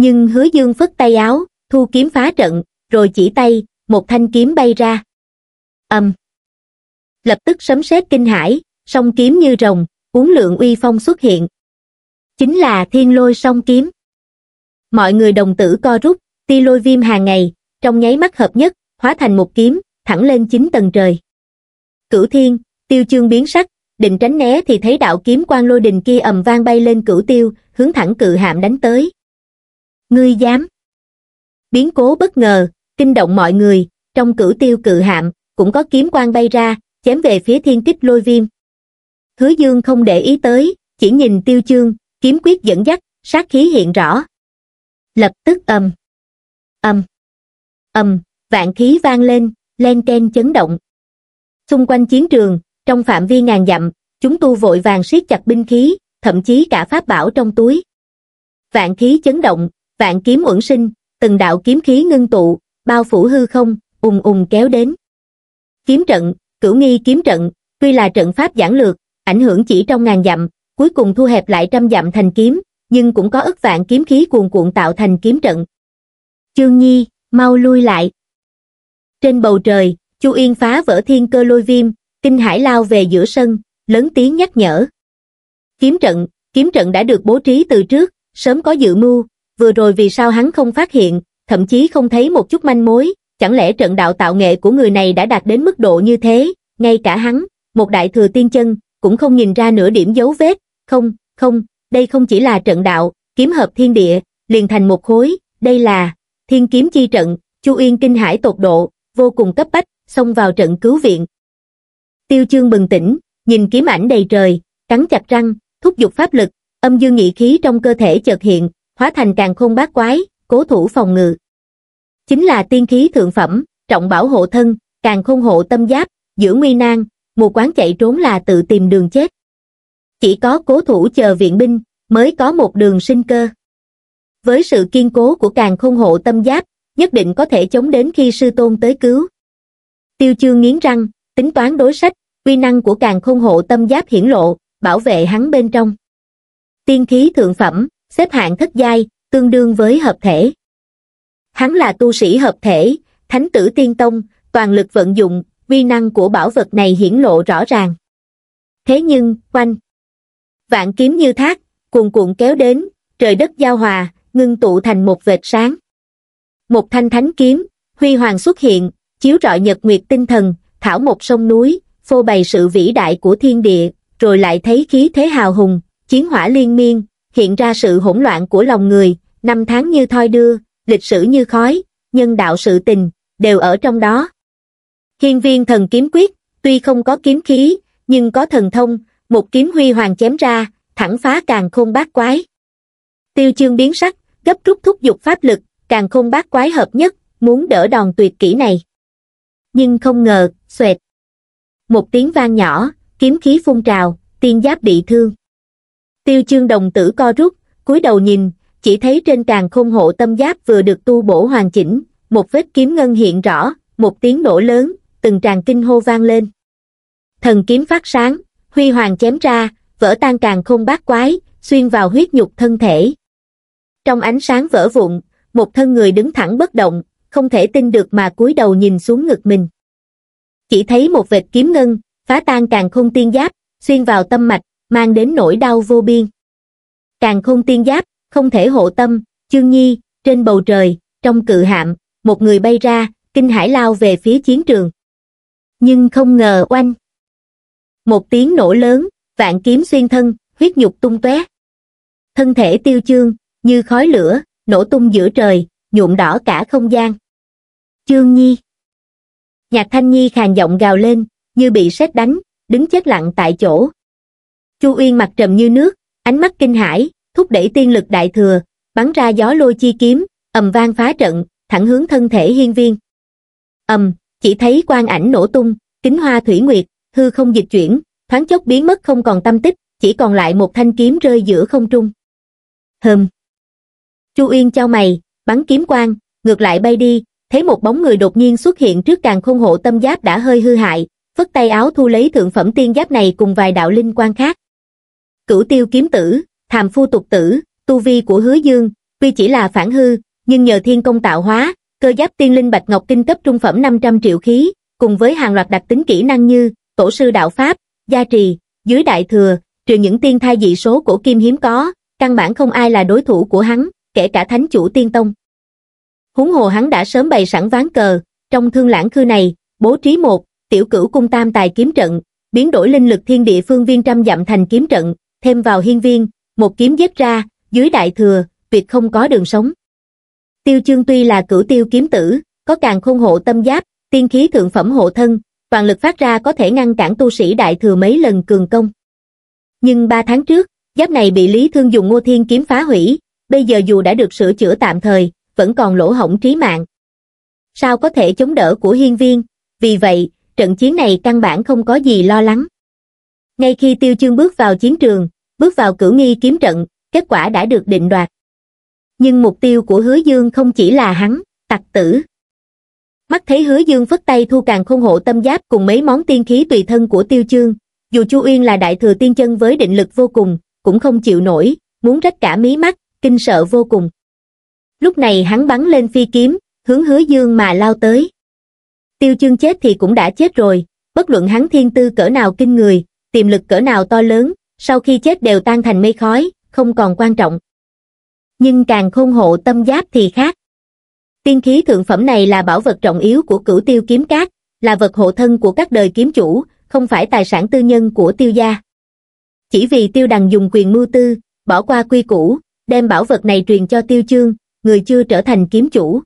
nhưng hứa dương phất tay áo thu kiếm phá trận rồi chỉ tay một thanh kiếm bay ra âm um. lập tức sấm sét kinh hãi song kiếm như rồng uốn lượng uy phong xuất hiện chính là thiên lôi song kiếm mọi người đồng tử co rút ti lôi viêm hàng ngày trong nháy mắt hợp nhất hóa thành một kiếm thẳng lên chín tầng trời cửu thiên tiêu chương biến sắc định tránh né thì thấy đạo kiếm quan lôi đình kia ầm vang bay lên cửu tiêu hướng thẳng cự hạm đánh tới Ngươi dám? Biến cố bất ngờ, kinh động mọi người, trong cửu tiêu cự hạm, cũng có kiếm quang bay ra, chém về phía thiên kích lôi viêm. Hứa dương không để ý tới, chỉ nhìn tiêu chương, kiếm quyết dẫn dắt, sát khí hiện rõ. Lập tức âm. Âm. Âm, vạn khí vang lên, len ken chấn động. Xung quanh chiến trường, trong phạm vi ngàn dặm, chúng tu vội vàng siết chặt binh khí, thậm chí cả pháp bảo trong túi. Vạn khí chấn động, vạn kiếm uẩn sinh, từng đạo kiếm khí ngưng tụ, bao phủ hư không, ùng ùng kéo đến. Kiếm trận, cửu nghi kiếm trận, tuy là trận pháp giản lược, ảnh hưởng chỉ trong ngàn dặm, cuối cùng thu hẹp lại trăm dặm thành kiếm, nhưng cũng có ức vạn kiếm khí cuồn cuộn tạo thành kiếm trận. Chương Nhi, mau lui lại. Trên bầu trời, Chu Yên phá vỡ thiên cơ lôi viêm, kinh hải lao về giữa sân, lớn tiếng nhắc nhở. Kiếm trận, kiếm trận đã được bố trí từ trước, sớm có dự mưu, vừa rồi vì sao hắn không phát hiện, thậm chí không thấy một chút manh mối, chẳng lẽ trận đạo tạo nghệ của người này đã đạt đến mức độ như thế, ngay cả hắn, một đại thừa tiên chân, cũng không nhìn ra nửa điểm dấu vết, không, không, đây không chỉ là trận đạo, kiếm hợp thiên địa, liền thành một khối, đây là thiên kiếm chi trận, Chu Yên kinh hải tột độ, vô cùng cấp bách, xông vào trận cứu viện. Tiêu chương bừng tỉnh, nhìn kiếm ảnh đầy trời, cắn chặt răng, thúc giục pháp lực, âm dương nhị khí trong cơ thể chợt hiện, hóa thành càng khôn bát quái, cố thủ phòng ngự. Chính là tiên khí thượng phẩm, trọng bảo hộ thân, càng khôn hộ tâm giáp, giữ nguy nan, mù quán chạy trốn là tự tìm đường chết. Chỉ có cố thủ chờ viện binh, mới có một đường sinh cơ. Với sự kiên cố của càng khôn hộ tâm giáp, nhất định có thể chống đến khi sư tôn tới cứu. Tiêu chương nghiến răng, tính toán đối sách, uy năng của càng khôn hộ tâm giáp hiển lộ, bảo vệ hắn bên trong. Tiên khí thượng phẩm, xếp hạng thất giai, tương đương với hợp thể. Hắn là tu sĩ hợp thể, thánh tử tiên tông, toàn lực vận dụng, vi năng của bảo vật này hiển lộ rõ ràng. Thế nhưng, quanh, vạn kiếm như thác, cuồn cuộn kéo đến, trời đất giao hòa, ngưng tụ thành một vệt sáng. Một thanh thánh kiếm, huy hoàng xuất hiện, chiếu rọi nhật nguyệt tinh thần, thảo một sông núi, phô bày sự vĩ đại của thiên địa, rồi lại thấy khí thế hào hùng, chiến hỏa liên miên, hiện ra sự hỗn loạn của lòng người, năm tháng như thoi đưa, lịch sử như khói, nhân đạo sự tình, đều ở trong đó. Hiên viên thần kiếm quyết, tuy không có kiếm khí, nhưng có thần thông, một kiếm huy hoàng chém ra, thẳng phá càng khôn bát quái. Tiêu chương biến sắc, gấp rút thúc giục pháp lực, càng khôn bát quái hợp nhất, muốn đỡ đòn tuyệt kỹ này. Nhưng không ngờ, xoẹt. Một tiếng vang nhỏ, kiếm khí phun trào, tiên giáp bị thương tiêu chương đồng tử co rút cúi đầu nhìn chỉ thấy trên càng khôn hộ tâm giáp vừa được tu bổ hoàn chỉnh một vết kiếm ngân hiện rõ một tiếng nổ lớn từng tràng kinh hô vang lên thần kiếm phát sáng huy hoàng chém ra vỡ tan càng khôn bát quái xuyên vào huyết nhục thân thể trong ánh sáng vỡ vụn một thân người đứng thẳng bất động không thể tin được mà cúi đầu nhìn xuống ngực mình chỉ thấy một vệt kiếm ngân phá tan càng khôn tiên giáp xuyên vào tâm mạch mang đến nỗi đau vô biên. Càng không tiên giáp, không thể hộ tâm, chương nhi, trên bầu trời, trong cự hạm, một người bay ra, kinh hải lao về phía chiến trường. Nhưng không ngờ oanh. Một tiếng nổ lớn, vạn kiếm xuyên thân, huyết nhục tung tóe. Thân thể tiêu chương, như khói lửa, nổ tung giữa trời, nhuộm đỏ cả không gian. Chương Nhi Nhạc Thanh Nhi khàn giọng gào lên, như bị sét đánh, đứng chết lặng tại chỗ, Chu Uyên mặt trầm như nước, ánh mắt kinh hãi, thúc đẩy tiên lực đại thừa, bắn ra gió lôi chi kiếm, ầm vang phá trận, thẳng hướng thân thể hiên viên. Ầm, chỉ thấy quang ảnh nổ tung, kính hoa thủy nguyệt, hư không dịch chuyển, thoáng chốc biến mất không còn tâm tích, chỉ còn lại một thanh kiếm rơi giữa không trung. Hừm. Chu Uyên chau mày, bắn kiếm quang, ngược lại bay đi, thấy một bóng người đột nhiên xuất hiện trước càng khôn hộ tâm giáp đã hơi hư hại, phất tay áo thu lấy thượng phẩm tiên giáp này cùng vài đạo linh quan khác cửu tiêu kiếm tử, tham phu tục tử, tu vi của hứa dương, tuy chỉ là phản hư, nhưng nhờ thiên công tạo hóa, cơ giáp tiên linh bạch ngọc tinh cấp trung phẩm 500 triệu khí, cùng với hàng loạt đặc tính kỹ năng như tổ sư đạo pháp, gia trì, dưới đại thừa, trừ những tiên thai dị số của kim hiếm có, căn bản không ai là đối thủ của hắn, kể cả thánh chủ tiên tông. húng hồ hắn đã sớm bày sẵn ván cờ, trong thương lãng khư này, bố trí một, tiểu cửu cung tam tài kiếm trận, biến đổi linh lực thiên địa phương viên trăm dặm thành kiếm trận, thêm vào hiên viên, một kiếm giết ra, dưới đại thừa, tuyệt không có đường sống. Tiêu chương tuy là cửu tiêu kiếm tử, có càng khôn hộ tâm giáp, tiên khí thượng phẩm hộ thân, toàn lực phát ra có thể ngăn cản tu sĩ đại thừa mấy lần cường công. Nhưng ba tháng trước, giáp này bị Lý Thương dùng Ngô Thiên kiếm phá hủy, bây giờ dù đã được sửa chữa tạm thời, vẫn còn lỗ hổng trí mạng. Sao có thể chống đỡ của hiên viên? Vì vậy, trận chiến này căn bản không có gì lo lắng. Ngay khi Tiêu Chương bước vào chiến trường, bước vào cửu nghi kiếm trận, kết quả đã được định đoạt. Nhưng mục tiêu của Hứa Dương không chỉ là hắn, tặc tử. Mắt thấy Hứa Dương phất tay thu càng khôn hộ tâm giáp cùng mấy món tiên khí tùy thân của Tiêu Chương, dù Chu Uyên là đại thừa tiên chân với định lực vô cùng, cũng không chịu nổi, muốn rách cả mí mắt, kinh sợ vô cùng. Lúc này hắn bắn lên phi kiếm, hướng Hứa Dương mà lao tới. Tiêu Chương chết thì cũng đã chết rồi, bất luận hắn thiên tư cỡ nào kinh người, tiềm lực cỡ nào to lớn sau khi chết đều tan thành mây khói không còn quan trọng nhưng càng khôn hộ tâm giáp thì khác tiên khí thượng phẩm này là bảo vật trọng yếu của cửu tiêu kiếm cát là vật hộ thân của các đời kiếm chủ không phải tài sản tư nhân của tiêu gia chỉ vì tiêu đằng dùng quyền mưu tư bỏ qua quy củ đem bảo vật này truyền cho tiêu chương người chưa trở thành kiếm chủ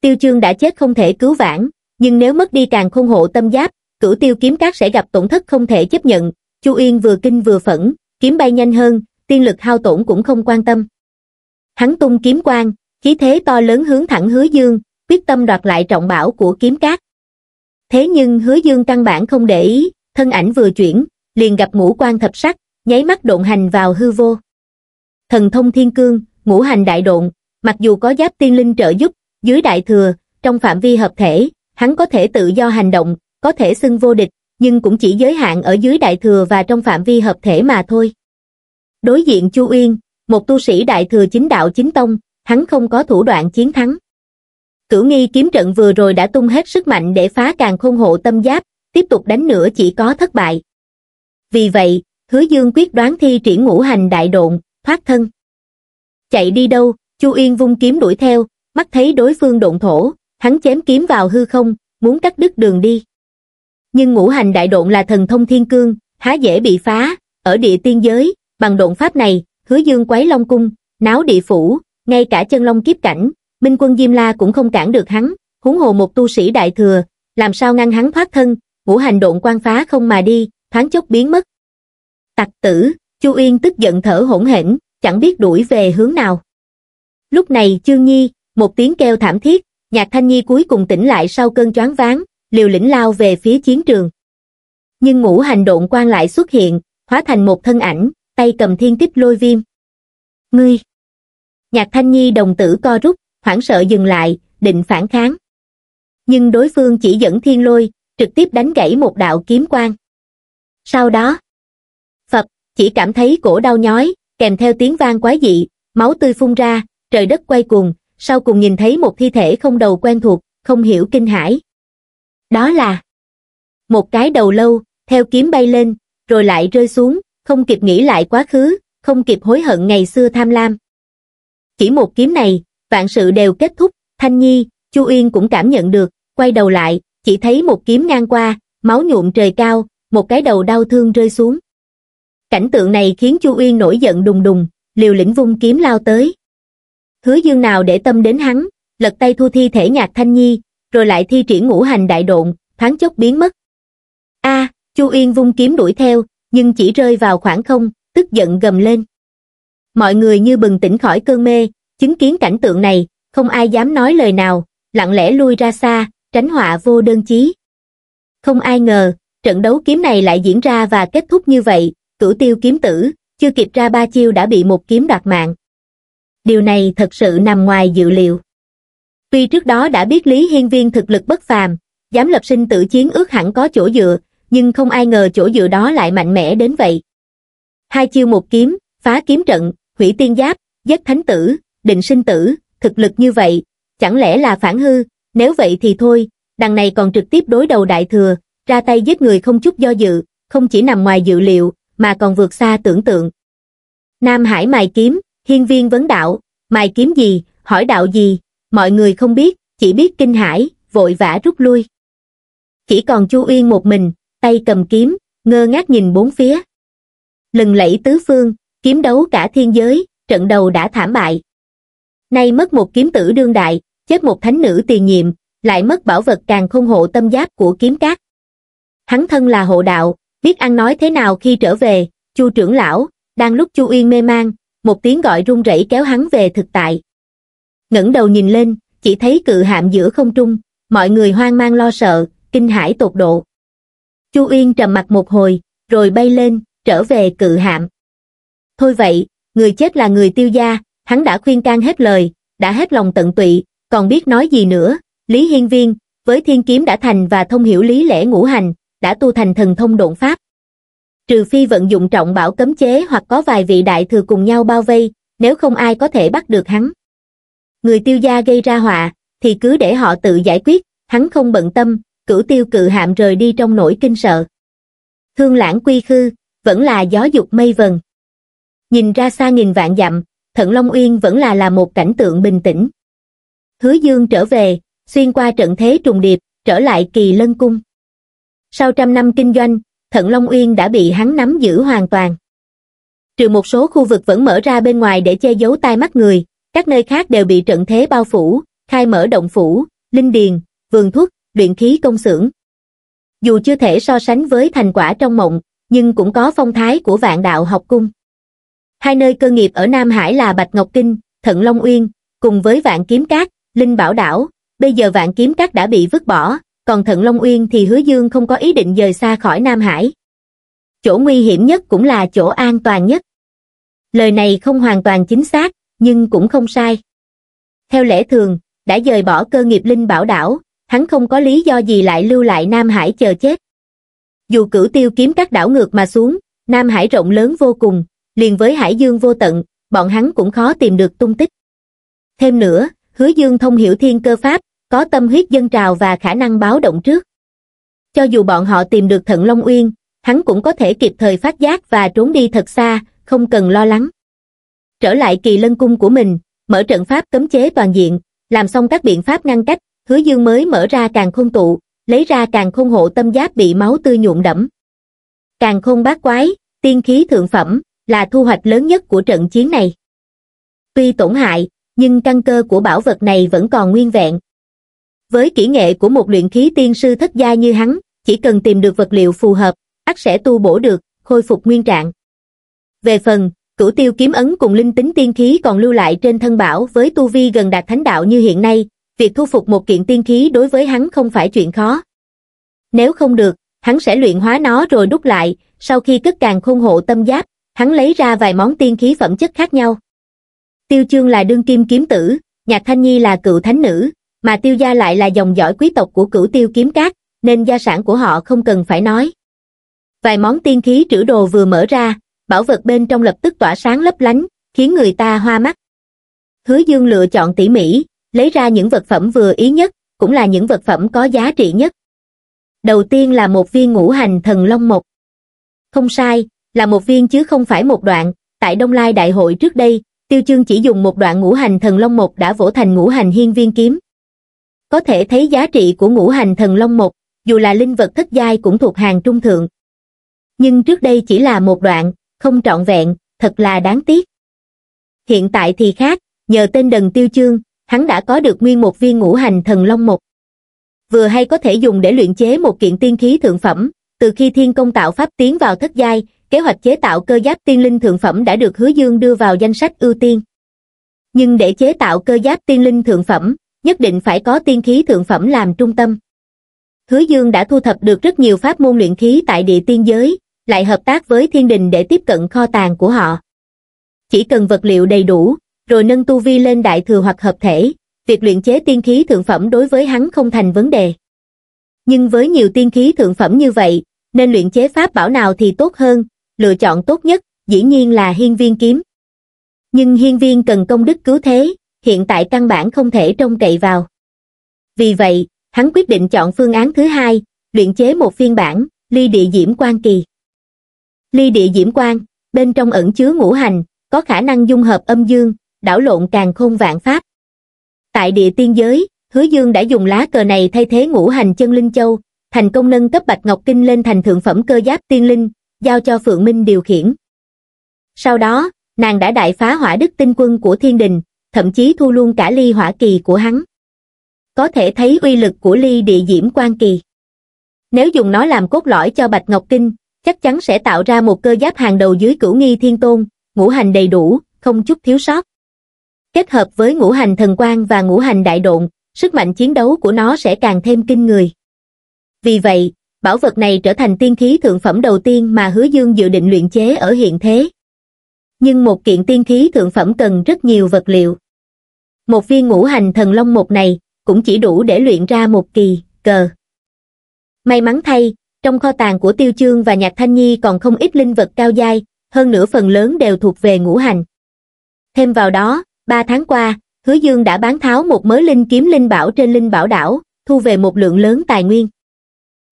tiêu chương đã chết không thể cứu vãn nhưng nếu mất đi càng khôn hộ tâm giáp cửu tiêu kiếm cát sẽ gặp tổn thất không thể chấp nhận, Chu Yên vừa kinh vừa phẫn, kiếm bay nhanh hơn, tiên lực hao tổn cũng không quan tâm. Hắn tung kiếm quang, khí thế to lớn hướng thẳng Hứa Dương, quyết tâm đoạt lại trọng bảo của kiếm cát. Thế nhưng Hứa Dương căn bản không để ý, thân ảnh vừa chuyển, liền gặp ngũ quan thập sắc, nháy mắt độn hành vào hư vô. Thần thông thiên cương, ngũ hành đại độn, mặc dù có giáp tiên linh trợ giúp, dưới đại thừa, trong phạm vi hợp thể, hắn có thể tự do hành động, có thể xưng vô địch, nhưng cũng chỉ giới hạn ở dưới đại thừa và trong phạm vi hợp thể mà thôi. Đối diện Chu Uyên, một tu sĩ đại thừa chính đạo chính tông, hắn không có thủ đoạn chiến thắng. Cửu nghi kiếm trận vừa rồi đã tung hết sức mạnh để phá càng khôn hộ tâm giáp, tiếp tục đánh nữa chỉ có thất bại. Vì vậy, Hứa Dương quyết đoán thi triển ngũ hành đại độn, thoát thân. Chạy đi đâu, Chu Uyên vung kiếm đuổi theo, mắt thấy đối phương độn thổ, hắn chém kiếm vào hư không, muốn cắt đứt đường đi nhưng ngũ hành đại độn là thần thông thiên cương, há dễ bị phá, ở địa tiên giới, bằng độn pháp này, hứa dương quấy long cung, náo địa phủ, ngay cả chân long kiếp cảnh, minh quân Diêm La cũng không cản được hắn, huống hồ một tu sĩ đại thừa, làm sao ngăn hắn thoát thân, ngũ hành độn quan phá không mà đi, thoáng chốc biến mất. Tặc tử, Chu Uyên tức giận thở hỗn hển, chẳng biết đuổi về hướng nào. Lúc này Chương Nhi, một tiếng kêu thảm thiết, Nhạc Thanh Nhi cuối cùng tỉnh lại sau cơn choáng váng, liều lĩnh lao về phía chiến trường. Nhưng ngũ hành độn quan lại xuất hiện, hóa thành một thân ảnh, tay cầm thiên kích lôi viêm. Ngươi! Nhạc thanh nhi đồng tử co rút, hoảng sợ dừng lại, định phản kháng. Nhưng đối phương chỉ dẫn thiên lôi, trực tiếp đánh gãy một đạo kiếm quan. Sau đó, Phật chỉ cảm thấy cổ đau nhói, kèm theo tiếng vang quái dị, máu tươi phun ra, trời đất quay cuồng, sau cùng nhìn thấy một thi thể không đầu quen thuộc, không hiểu kinh hãi đó là một cái đầu lâu, theo kiếm bay lên, rồi lại rơi xuống, không kịp nghĩ lại quá khứ, không kịp hối hận ngày xưa tham lam. Chỉ một kiếm này, vạn sự đều kết thúc, Thanh Nhi, Chu Uyên cũng cảm nhận được, quay đầu lại, chỉ thấy một kiếm ngang qua, máu nhuộm trời cao, một cái đầu đau thương rơi xuống. Cảnh tượng này khiến Chu Uyên nổi giận đùng đùng, liều lĩnh vung kiếm lao tới. Hứa dương nào để tâm đến hắn, lật tay thu thi thể nhạc Thanh Nhi, rồi lại thi triển ngũ hành đại độn, thoáng chốc biến mất. A, Chu Yên vung kiếm đuổi theo, nhưng chỉ rơi vào khoảng không, tức giận gầm lên. Mọi người như bừng tỉnh khỏi cơn mê, chứng kiến cảnh tượng này, không ai dám nói lời nào, lặng lẽ lui ra xa, tránh họa vô đơn chí. Không ai ngờ, trận đấu kiếm này lại diễn ra và kết thúc như vậy, cửu tiêu kiếm tử, chưa kịp ra ba chiêu đã bị một kiếm đoạt mạng. Điều này thật sự nằm ngoài dự liệu. Tuy trước đó đã biết Lý Hiên Viên thực lực bất phàm, dám lập sinh tử chiến ước hẳn có chỗ dựa, nhưng không ai ngờ chỗ dựa đó lại mạnh mẽ đến vậy. Hai chiêu một kiếm, phá kiếm trận, hủy tiên giáp, giết thánh tử, định sinh tử, thực lực như vậy, chẳng lẽ là phản hư, nếu vậy thì thôi, đằng này còn trực tiếp đối đầu đại thừa, ra tay giết người không chút do dự, không chỉ nằm ngoài dự liệu, mà còn vượt xa tưởng tượng. Nam Hải mài kiếm, hiên viên vấn đạo, mài kiếm gì, hỏi đạo gì, mọi người không biết, chỉ biết kinh hãi, vội vã rút lui. Chỉ còn Chu Uyên một mình, tay cầm kiếm, ngơ ngác nhìn bốn phía. Lần lẫy tứ phương, kiếm đấu cả thiên giới, trận đầu đã thảm bại. Nay mất một kiếm tử đương đại, chết một thánh nữ tiền nhiệm, lại mất bảo vật càng không hộ tâm giáp của kiếm cát. Hắn thân là hộ đạo, biết ăn nói thế nào khi trở về, Chu trưởng lão, đang lúc Chu Uyên mê mang, một tiếng gọi run rẩy kéo hắn về thực tại ngẩng đầu nhìn lên, chỉ thấy cự hạm giữa không trung, mọi người hoang mang lo sợ, kinh hãi tột độ. Chu Uyên trầm mặt một hồi, rồi bay lên, trở về cự hạm. Thôi vậy, người chết là người tiêu gia, hắn đã khuyên can hết lời, đã hết lòng tận tụy, còn biết nói gì nữa, Lý Hiên Viên, với thiên kiếm đã thành và thông hiểu lý lẽ ngũ hành, đã tu thành thần thông độn pháp. Trừ phi vận dụng trọng bảo cấm chế hoặc có vài vị đại thừa cùng nhau bao vây, nếu không ai có thể bắt được hắn người tiêu gia gây ra họa thì cứ để họ tự giải quyết hắn không bận tâm cửu tiêu cự hạm rời đi trong nỗi kinh sợ hương lãng quy khư vẫn là gió dục mây vần nhìn ra xa nghìn vạn dặm thận long uyên vẫn là là một cảnh tượng bình tĩnh hứa dương trở về xuyên qua trận thế trùng điệp trở lại kỳ lân cung sau trăm năm kinh doanh thận long uyên đã bị hắn nắm giữ hoàn toàn trừ một số khu vực vẫn mở ra bên ngoài để che giấu tai mắt người các nơi khác đều bị trận thế bao phủ, khai mở động phủ, linh điền, vườn thuốc, luyện khí công xưởng. Dù chưa thể so sánh với thành quả trong mộng, nhưng cũng có phong thái của vạn đạo học cung. Hai nơi cơ nghiệp ở Nam Hải là Bạch Ngọc Kinh, Thận Long Uyên, cùng với Vạn Kiếm Cát, Linh Bảo Đảo, bây giờ Vạn Kiếm Cát đã bị vứt bỏ, còn Thận Long Uyên thì Hứa Dương không có ý định rời xa khỏi Nam Hải. Chỗ nguy hiểm nhất cũng là chỗ an toàn nhất. Lời này không hoàn toàn chính xác, nhưng cũng không sai. Theo lẽ thường, đã dời bỏ cơ nghiệp linh bảo đảo, hắn không có lý do gì lại lưu lại Nam Hải chờ chết. Dù cửu tiêu kiếm các đảo ngược mà xuống, Nam Hải rộng lớn vô cùng, liền với Hải Dương vô tận, bọn hắn cũng khó tìm được tung tích. Thêm nữa, hứa Dương thông hiểu thiên cơ pháp, có tâm huyết dân trào và khả năng báo động trước. Cho dù bọn họ tìm được thận Long Uyên, hắn cũng có thể kịp thời phát giác và trốn đi thật xa, không cần lo lắng. Trở lại kỳ lân cung của mình, mở trận pháp cấm chế toàn diện, làm xong các biện pháp ngăn cách, hứa dương mới mở ra càng khôn tụ, lấy ra càng khôn hộ tâm giáp bị máu tươi nhuộm đẫm. Càng khôn bát quái, tiên khí thượng phẩm, là thu hoạch lớn nhất của trận chiến này. Tuy tổn hại, nhưng căn cơ của bảo vật này vẫn còn nguyên vẹn. Với kỹ nghệ của một luyện khí tiên sư thất gia như hắn, chỉ cần tìm được vật liệu phù hợp, ắt sẽ tu bổ được, khôi phục nguyên trạng. Về phần, cửu tiêu kiếm ấn cùng linh tính tiên khí còn lưu lại trên thân bảo với tu vi gần đạt thánh đạo như hiện nay, việc thu phục một kiện tiên khí đối với hắn không phải chuyện khó. Nếu không được, hắn sẽ luyện hóa nó rồi đúc lại, sau khi cất càng khôn hộ tâm giáp, hắn lấy ra vài món tiên khí phẩm chất khác nhau. Tiêu chương là đương kim kiếm tử, nhạc thanh nhi là cựu thánh nữ, mà tiêu gia lại là dòng dõi quý tộc của cửu tiêu kiếm cát, nên gia sản của họ không cần phải nói. Vài món tiên khí trữ đồ vừa mở ra, bảo vật bên trong lập tức tỏa sáng lấp lánh khiến người ta hoa mắt hứa dương lựa chọn tỉ mỉ lấy ra những vật phẩm vừa ý nhất cũng là những vật phẩm có giá trị nhất đầu tiên là một viên ngũ hành thần long mộc không sai là một viên chứ không phải một đoạn tại đông lai đại hội trước đây tiêu chương chỉ dùng một đoạn ngũ hành thần long mộc đã vỗ thành ngũ hành hiên viên kiếm có thể thấy giá trị của ngũ hành thần long mộc dù là linh vật thất giai cũng thuộc hàng trung thượng nhưng trước đây chỉ là một đoạn không trọn vẹn, thật là đáng tiếc. Hiện tại thì khác, nhờ tên Đần Tiêu Chương, hắn đã có được nguyên một viên ngũ hành thần long một. Vừa hay có thể dùng để luyện chế một kiện tiên khí thượng phẩm, từ khi thiên công tạo pháp tiến vào thất giai, kế hoạch chế tạo cơ giáp tiên linh thượng phẩm đã được hứa dương đưa vào danh sách ưu tiên. Nhưng để chế tạo cơ giáp tiên linh thượng phẩm, nhất định phải có tiên khí thượng phẩm làm trung tâm. Hứa Dương đã thu thập được rất nhiều pháp môn luyện khí tại địa tiên giới, lại hợp tác với thiên đình để tiếp cận kho tàng của họ. Chỉ cần vật liệu đầy đủ, rồi nâng tu vi lên đại thừa hoặc hợp thể, việc luyện chế tiên khí thượng phẩm đối với hắn không thành vấn đề. Nhưng với nhiều tiên khí thượng phẩm như vậy, nên luyện chế pháp bảo nào thì tốt hơn, lựa chọn tốt nhất, dĩ nhiên là hiên viên kiếm. Nhưng hiên viên cần công đức cứu thế, hiện tại căn bản không thể trông cậy vào. Vì vậy, hắn quyết định chọn phương án thứ hai, luyện chế một phiên bản, ly địa diễm quan kỳ ly địa diễm quang bên trong ẩn chứa ngũ hành có khả năng dung hợp âm dương đảo lộn càng không vạn pháp tại địa tiên giới hứa dương đã dùng lá cờ này thay thế ngũ hành chân linh châu thành công nâng cấp bạch ngọc kinh lên thành thượng phẩm cơ giáp tiên linh giao cho phượng minh điều khiển sau đó nàng đã đại phá hỏa đức tinh quân của thiên đình thậm chí thu luôn cả ly hỏa kỳ của hắn có thể thấy uy lực của ly địa diễm quan kỳ nếu dùng nó làm cốt lõi cho bạch ngọc kinh chắc chắn sẽ tạo ra một cơ giáp hàng đầu dưới cửu nghi thiên tôn, ngũ hành đầy đủ, không chút thiếu sót. Kết hợp với ngũ hành thần quang và ngũ hành đại độn, sức mạnh chiến đấu của nó sẽ càng thêm kinh người. Vì vậy, bảo vật này trở thành tiên khí thượng phẩm đầu tiên mà Hứa Dương dự định luyện chế ở hiện thế. Nhưng một kiện tiên khí thượng phẩm cần rất nhiều vật liệu. Một viên ngũ hành thần long một này cũng chỉ đủ để luyện ra một kỳ, cờ. May mắn thay, trong kho tàng của Tiêu Chương và Nhạc Thanh Nhi còn không ít linh vật cao giai, hơn nửa phần lớn đều thuộc về ngũ hành. Thêm vào đó, ba tháng qua, Hứa Dương đã bán tháo một mớ linh kiếm linh bảo trên linh bảo đảo, thu về một lượng lớn tài nguyên.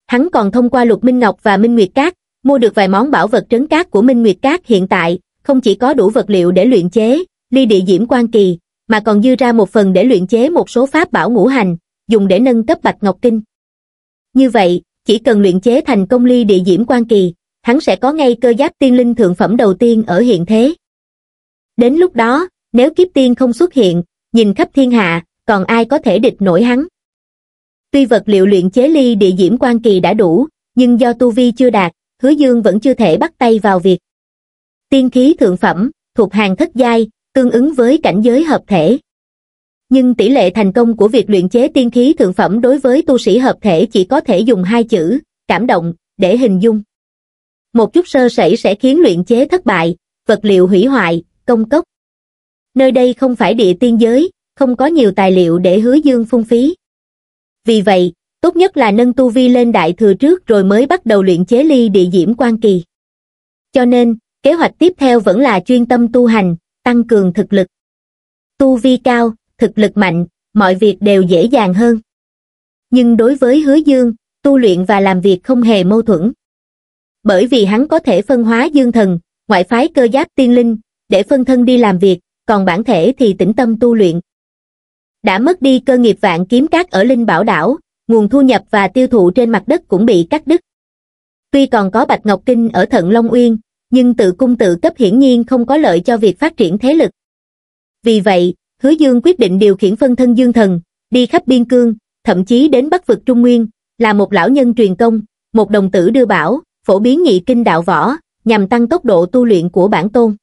Hắn còn thông qua Lục Minh Ngọc và Minh Nguyệt Cát, mua được vài món bảo vật trấn cát của Minh Nguyệt Cát hiện tại, không chỉ có đủ vật liệu để luyện chế, ly địa diễm quan kỳ, mà còn dư ra một phần để luyện chế một số pháp bảo ngũ hành, dùng để nâng cấp Bạch Ngọc Kinh. Như vậy, chỉ cần luyện chế thành công ly địa diễm quan kỳ, hắn sẽ có ngay cơ giáp tiên linh thượng phẩm đầu tiên ở hiện thế. Đến lúc đó, nếu kiếp tiên không xuất hiện, nhìn khắp thiên hạ, còn ai có thể địch nổi hắn. Tuy vật liệu luyện chế ly địa diễm quan kỳ đã đủ, nhưng do tu vi chưa đạt, hứa dương vẫn chưa thể bắt tay vào việc. Tiên khí thượng phẩm, thuộc hàng thất giai, tương ứng với cảnh giới hợp thể nhưng tỷ lệ thành công của việc luyện chế tiên khí thượng phẩm đối với tu sĩ hợp thể chỉ có thể dùng hai chữ, cảm động, để hình dung. Một chút sơ sẩy sẽ khiến luyện chế thất bại, vật liệu hủy hoại, công cốc. Nơi đây không phải địa tiên giới, không có nhiều tài liệu để hứa dương phung phí. Vì vậy, tốt nhất là nâng tu vi lên đại thừa trước rồi mới bắt đầu luyện chế ly địa diễm quan kỳ. Cho nên, kế hoạch tiếp theo vẫn là chuyên tâm tu hành, tăng cường thực lực. Tu vi cao, thực lực mạnh, mọi việc đều dễ dàng hơn. Nhưng đối với hứa dương, tu luyện và làm việc không hề mâu thuẫn. Bởi vì hắn có thể phân hóa dương thần, ngoại phái cơ giáp tiên linh, để phân thân đi làm việc, còn bản thể thì tĩnh tâm tu luyện. Đã mất đi cơ nghiệp vạn kiếm cát ở Linh Bảo Đảo, nguồn thu nhập và tiêu thụ trên mặt đất cũng bị cắt đứt. Tuy còn có Bạch Ngọc Kinh ở Thận Long Uyên, nhưng tự cung tự cấp hiển nhiên không có lợi cho việc phát triển thế lực. Vì vậy, hứa dương quyết định điều khiển phân thân dương thần, đi khắp biên cương, thậm chí đến bắc vực Trung Nguyên, là một lão nhân truyền công, một đồng tử đưa bảo, phổ biến nhị kinh đạo võ, nhằm tăng tốc độ tu luyện của bản tôn.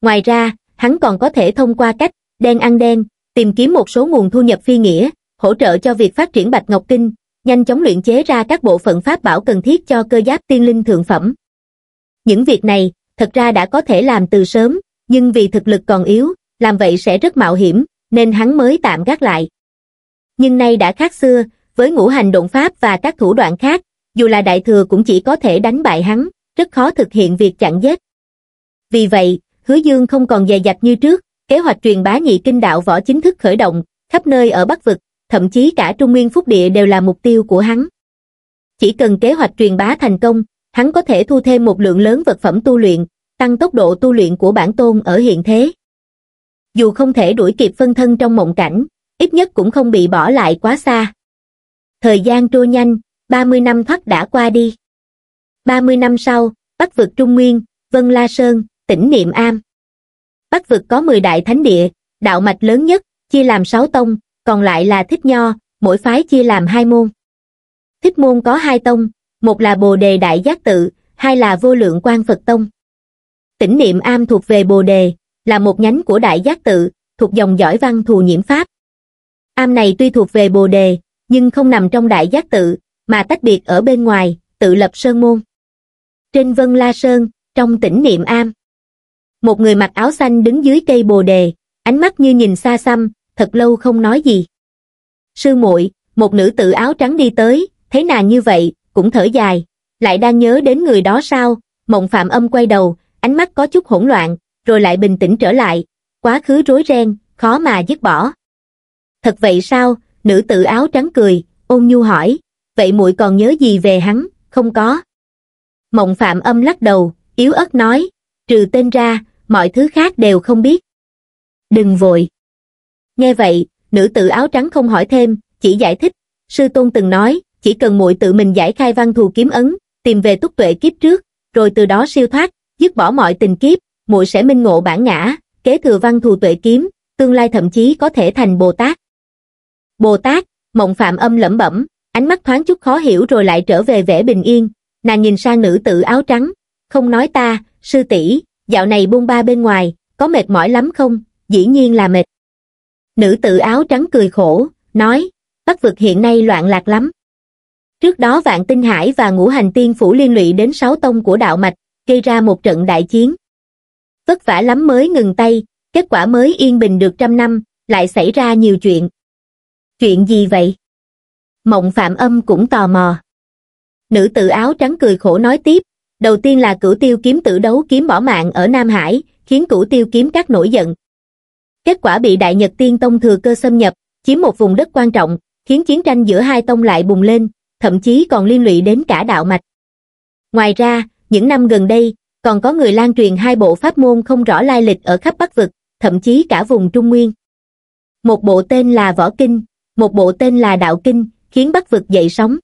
Ngoài ra, hắn còn có thể thông qua cách đen ăn đen, tìm kiếm một số nguồn thu nhập phi nghĩa, hỗ trợ cho việc phát triển Bạch Ngọc Kinh, nhanh chóng luyện chế ra các bộ phận pháp bảo cần thiết cho cơ giáp tiên linh thượng phẩm. Những việc này, thật ra đã có thể làm từ sớm, nhưng vì thực lực còn yếu, làm vậy sẽ rất mạo hiểm, nên hắn mới tạm gác lại. Nhưng nay đã khác xưa, với ngũ hành động pháp và các thủ đoạn khác, dù là đại thừa cũng chỉ có thể đánh bại hắn, rất khó thực hiện việc chặn giết. Vì vậy, hứa dương không còn dè dặt như trước, kế hoạch truyền bá nhị kinh đạo võ chính thức khởi động, khắp nơi ở Bắc Vực, thậm chí cả Trung Nguyên Phúc Địa đều là mục tiêu của hắn. Chỉ cần kế hoạch truyền bá thành công, hắn có thể thu thêm một lượng lớn vật phẩm tu luyện, tăng tốc độ tu luyện của bản tôn ở hiện thế dù không thể đuổi kịp phân thân trong mộng cảnh, ít nhất cũng không bị bỏ lại quá xa. Thời gian trôi nhanh, 30 năm thoát đã qua đi. 30 năm sau, Bắc vực Trung Nguyên, Vân La Sơn, tỉnh Niệm Am. Bắc vực có 10 đại thánh địa, đạo mạch lớn nhất, chia làm 6 tông, còn lại là thích nho, mỗi phái chia làm hai môn. Thích môn có hai tông, một là Bồ Đề Đại Giác Tự, hai là Vô Lượng Quan Phật Tông. Tỉnh Niệm Am thuộc về Bồ Đề, là một nhánh của đại giác tự, thuộc dòng giỏi văn thù nhiễm pháp. Am này tuy thuộc về Bồ Đề, nhưng không nằm trong đại giác tự, mà tách biệt ở bên ngoài, tự lập sơn môn. Trên Vân La Sơn, trong tỉnh Niệm Am, một người mặc áo xanh đứng dưới cây Bồ Đề, ánh mắt như nhìn xa xăm, thật lâu không nói gì. Sư muội, một nữ tử áo trắng đi tới, thấy nàng như vậy, cũng thở dài, lại đang nhớ đến người đó sao, mộng phạm âm quay đầu, ánh mắt có chút hỗn loạn, rồi lại bình tĩnh trở lại, quá khứ rối ren, khó mà dứt bỏ. Thật vậy sao, nữ tử áo trắng cười, ôn nhu hỏi, vậy muội còn nhớ gì về hắn, không có. Mộng phạm âm lắc đầu, yếu ớt nói, trừ tên ra, mọi thứ khác đều không biết. Đừng vội. Nghe vậy, nữ tử áo trắng không hỏi thêm, chỉ giải thích, sư tôn từng nói, chỉ cần muội tự mình giải khai văn thù kiếm ấn, tìm về túc tuệ kiếp trước, rồi từ đó siêu thoát, dứt bỏ mọi tình kiếp, muội sẽ minh ngộ bản ngã, kế thừa văn thù tuệ kiếm, tương lai thậm chí có thể thành Bồ Tát. Bồ Tát, mộng phạm âm lẩm bẩm, ánh mắt thoáng chút khó hiểu rồi lại trở về vẻ bình yên, nàng nhìn sang nữ tử áo trắng, không nói ta, sư tỷ, dạo này buông ba bên ngoài, có mệt mỏi lắm không, dĩ nhiên là mệt. Nữ tử áo trắng cười khổ, nói, Bắc vực hiện nay loạn lạc lắm. Trước đó Vạn Tinh Hải và Ngũ Hành Tiên Phủ liên lụy đến sáu tông của đạo mạch, gây ra một trận đại chiến vất vả lắm mới ngừng tay, kết quả mới yên bình được trăm năm, lại xảy ra nhiều chuyện. Chuyện gì vậy? Mộng Phạm Âm cũng tò mò. Nữ tự áo trắng cười khổ nói tiếp, đầu tiên là cửu tiêu kiếm tử đấu kiếm bỏ mạng ở Nam Hải, khiến cửu tiêu kiếm các nổi giận. Kết quả bị Đại Nhật Tiên Tông thừa cơ xâm nhập, chiếm một vùng đất quan trọng, khiến chiến tranh giữa hai tông lại bùng lên, thậm chí còn liên lụy đến cả đạo mạch. Ngoài ra, những năm gần đây, còn có người lan truyền hai bộ pháp môn không rõ lai lịch ở khắp Bắc Vực, thậm chí cả vùng Trung Nguyên. Một bộ tên là Võ Kinh, một bộ tên là Đạo Kinh, khiến Bắc Vực dậy sóng.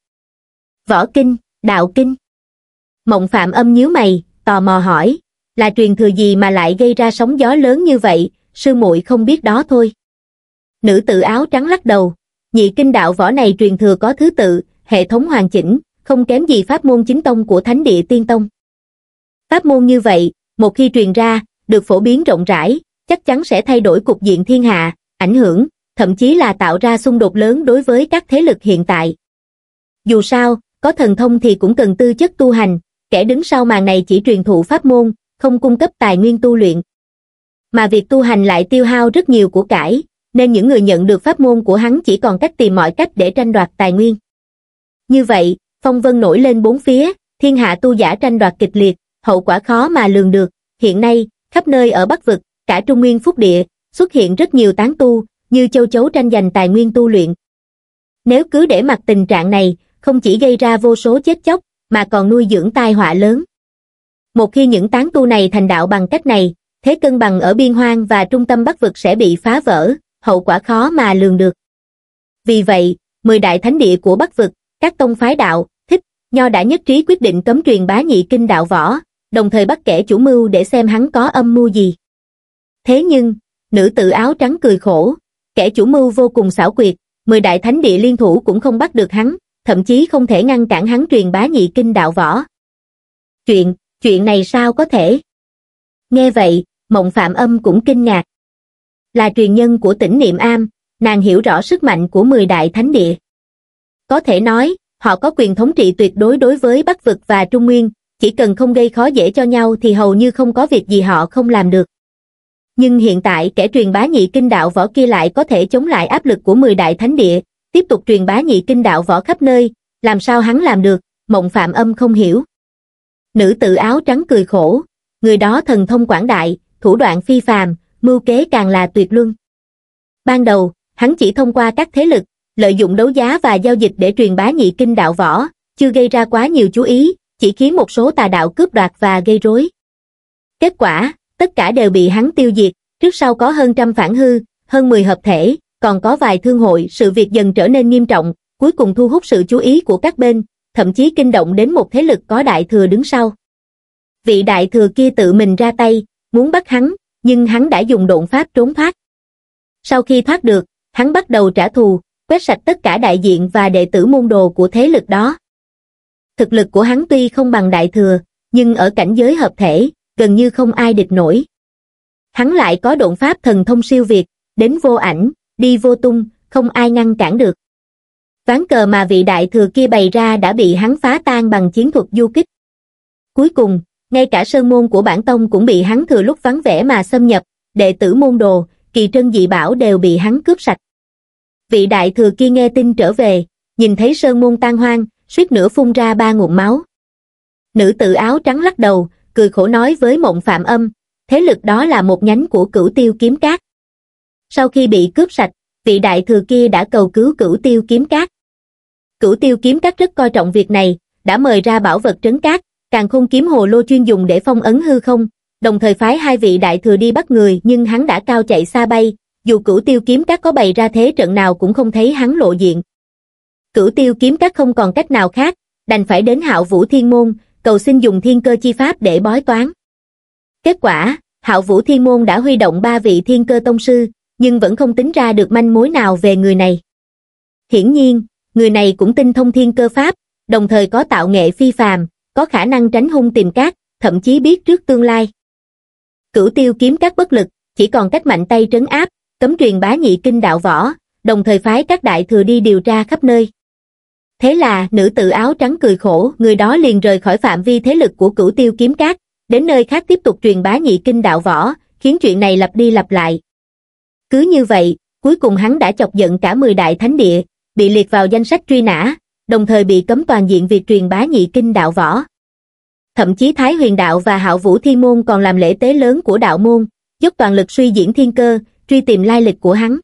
Võ Kinh, Đạo Kinh. Mộng Phạm âm nhíu mày, tò mò hỏi, là truyền thừa gì mà lại gây ra sóng gió lớn như vậy, sư muội không biết đó thôi. Nữ tự áo trắng lắc đầu, nhị kinh đạo võ này truyền thừa có thứ tự, hệ thống hoàn chỉnh, không kém gì pháp môn chính tông của thánh địa tiên tông. Pháp môn như vậy, một khi truyền ra, được phổ biến rộng rãi, chắc chắn sẽ thay đổi cục diện thiên hạ, ảnh hưởng, thậm chí là tạo ra xung đột lớn đối với các thế lực hiện tại. Dù sao, có thần thông thì cũng cần tư chất tu hành, kẻ đứng sau màn này chỉ truyền thụ pháp môn, không cung cấp tài nguyên tu luyện. Mà việc tu hành lại tiêu hao rất nhiều của cải, nên những người nhận được pháp môn của hắn chỉ còn cách tìm mọi cách để tranh đoạt tài nguyên. Như vậy, phong vân nổi lên bốn phía, thiên hạ tu giả tranh đoạt kịch liệt, hậu quả khó mà lường được. Hiện nay, khắp nơi ở Bắc Vực, cả Trung Nguyên Phúc Địa, xuất hiện rất nhiều tán tu, như châu chấu tranh giành tài nguyên tu luyện. Nếu cứ để mặc tình trạng này, không chỉ gây ra vô số chết chóc, mà còn nuôi dưỡng tai họa lớn. Một khi những tán tu này thành đạo bằng cách này, thế cân bằng ở biên hoang và trung tâm Bắc Vực sẽ bị phá vỡ, hậu quả khó mà lường được. Vì vậy, mười đại thánh địa của Bắc Vực, các tông phái đạo, thích, nho đã nhất trí quyết định cấm truyền bá nhị kinh đạo võ, đồng thời bắt kẻ chủ mưu để xem hắn có âm mưu gì. Thế nhưng, nữ tử áo trắng cười khổ, kẻ chủ mưu vô cùng xảo quyệt, mười đại thánh địa liên thủ cũng không bắt được hắn, thậm chí không thể ngăn cản hắn truyền bá nhị kinh đạo võ. Chuyện, chuyện này sao có thể? Nghe vậy, mộng phạm âm cũng kinh ngạc. Là truyền nhân của tỉnh Niệm Am, nàng hiểu rõ sức mạnh của mười đại thánh địa. Có thể nói, họ có quyền thống trị tuyệt đối đối với Bắc Vực và Trung Nguyên, chỉ cần không gây khó dễ cho nhau thì hầu như không có việc gì họ không làm được. Nhưng hiện tại kẻ truyền bá nhị kinh đạo võ kia lại có thể chống lại áp lực của 10 đại thánh địa, tiếp tục truyền bá nhị kinh đạo võ khắp nơi, làm sao hắn làm được, mộng phạm âm không hiểu. Nữ tự áo trắng cười khổ, người đó thần thông quảng đại, thủ đoạn phi phàm, mưu kế càng là tuyệt luân. Ban đầu, hắn chỉ thông qua các thế lực, lợi dụng đấu giá và giao dịch để truyền bá nhị kinh đạo võ, chưa gây ra quá nhiều chú ý, chỉ khiến một số tà đạo cướp đoạt và gây rối. Kết quả, tất cả đều bị hắn tiêu diệt, trước sau có hơn trăm phản hư, hơn 10 hợp thể, còn có vài thương hội, sự việc dần trở nên nghiêm trọng, cuối cùng thu hút sự chú ý của các bên, thậm chí kinh động đến một thế lực có đại thừa đứng sau. Vị đại thừa kia tự mình ra tay, muốn bắt hắn, nhưng hắn đã dùng độn pháp trốn thoát. Sau khi thoát được, hắn bắt đầu trả thù, quét sạch tất cả đại diện và đệ tử môn đồ của thế lực đó. Thực lực của hắn tuy không bằng đại thừa, nhưng ở cảnh giới hợp thể, gần như không ai địch nổi. Hắn lại có độn pháp thần thông siêu việt, đến vô ảnh, đi vô tung, không ai ngăn cản được. Ván cờ mà vị đại thừa kia bày ra đã bị hắn phá tan bằng chiến thuật du kích. Cuối cùng, ngay cả sơn môn của bản tông cũng bị hắn thừa lúc vắng vẻ mà xâm nhập, đệ tử môn đồ, kỳ trân dị bảo đều bị hắn cướp sạch. Vị đại thừa kia nghe tin trở về, nhìn thấy sơn môn tan hoang, suýt nữa phun ra ba nguồn máu. Nữ tử áo trắng lắc đầu, cười khổ nói với mộng phạm âm, thế lực đó là một nhánh của cửu tiêu kiếm cát. Sau khi bị cướp sạch, vị đại thừa kia đã cầu cứu cửu tiêu kiếm cát. Cửu tiêu kiếm cát rất coi trọng việc này, đã mời ra bảo vật trấn cát, càng không kiếm hồ lô chuyên dùng để phong ấn hư không, đồng thời phái hai vị đại thừa đi bắt người nhưng hắn đã cao chạy xa bay, dù cửu tiêu kiếm cát có bày ra thế trận nào cũng không thấy hắn lộ diện cửu tiêu kiếm các không còn cách nào khác, đành phải đến hạo vũ thiên môn, cầu xin dùng thiên cơ chi pháp để bói toán. Kết quả, hạo vũ thiên môn đã huy động ba vị thiên cơ tông sư, nhưng vẫn không tính ra được manh mối nào về người này. Hiển nhiên, người này cũng tinh thông thiên cơ pháp, đồng thời có tạo nghệ phi phàm, có khả năng tránh hung tìm cát, thậm chí biết trước tương lai. Cửu tiêu kiếm các bất lực, chỉ còn cách mạnh tay trấn áp, cấm truyền bá nhị kinh đạo võ, đồng thời phái các đại thừa đi điều tra khắp nơi. Thế là, nữ tử áo trắng cười khổ, người đó liền rời khỏi phạm vi thế lực của cửu tiêu kiếm cát, đến nơi khác tiếp tục truyền bá nhị kinh đạo võ, khiến chuyện này lặp đi lặp lại. Cứ như vậy, cuối cùng hắn đã chọc giận cả 10 đại thánh địa, bị liệt vào danh sách truy nã, đồng thời bị cấm toàn diện việc truyền bá nhị kinh đạo võ. Thậm chí Thái Huyền Đạo và Hạo Vũ Thiên Môn còn làm lễ tế lớn của đạo môn, dốc toàn lực suy diễn thiên cơ, truy tìm lai lịch của hắn.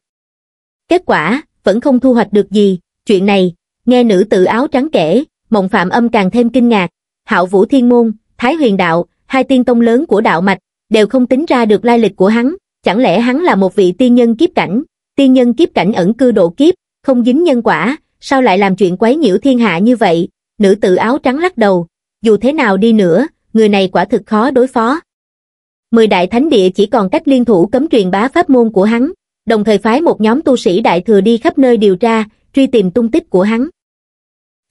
Kết quả, vẫn không thu hoạch được gì, chuyện này, Nghe nữ tử áo trắng kể, mộng phạm âm càng thêm kinh ngạc. Hạo Vũ Thiên Môn, Thái Huyền Đạo, hai tiên tông lớn của đạo mạch, đều không tính ra được lai lịch của hắn. Chẳng lẽ hắn là một vị tiên nhân kiếp cảnh? Tiên nhân kiếp cảnh ẩn cư độ kiếp, không dính nhân quả, sao lại làm chuyện quấy nhiễu thiên hạ như vậy? Nữ tử áo trắng lắc đầu. Dù thế nào đi nữa, người này quả thực khó đối phó. Mười đại thánh địa chỉ còn cách liên thủ cấm truyền bá pháp môn của hắn, đồng thời phái một nhóm tu sĩ đại thừa đi khắp nơi điều tra, truy tìm tung tích của hắn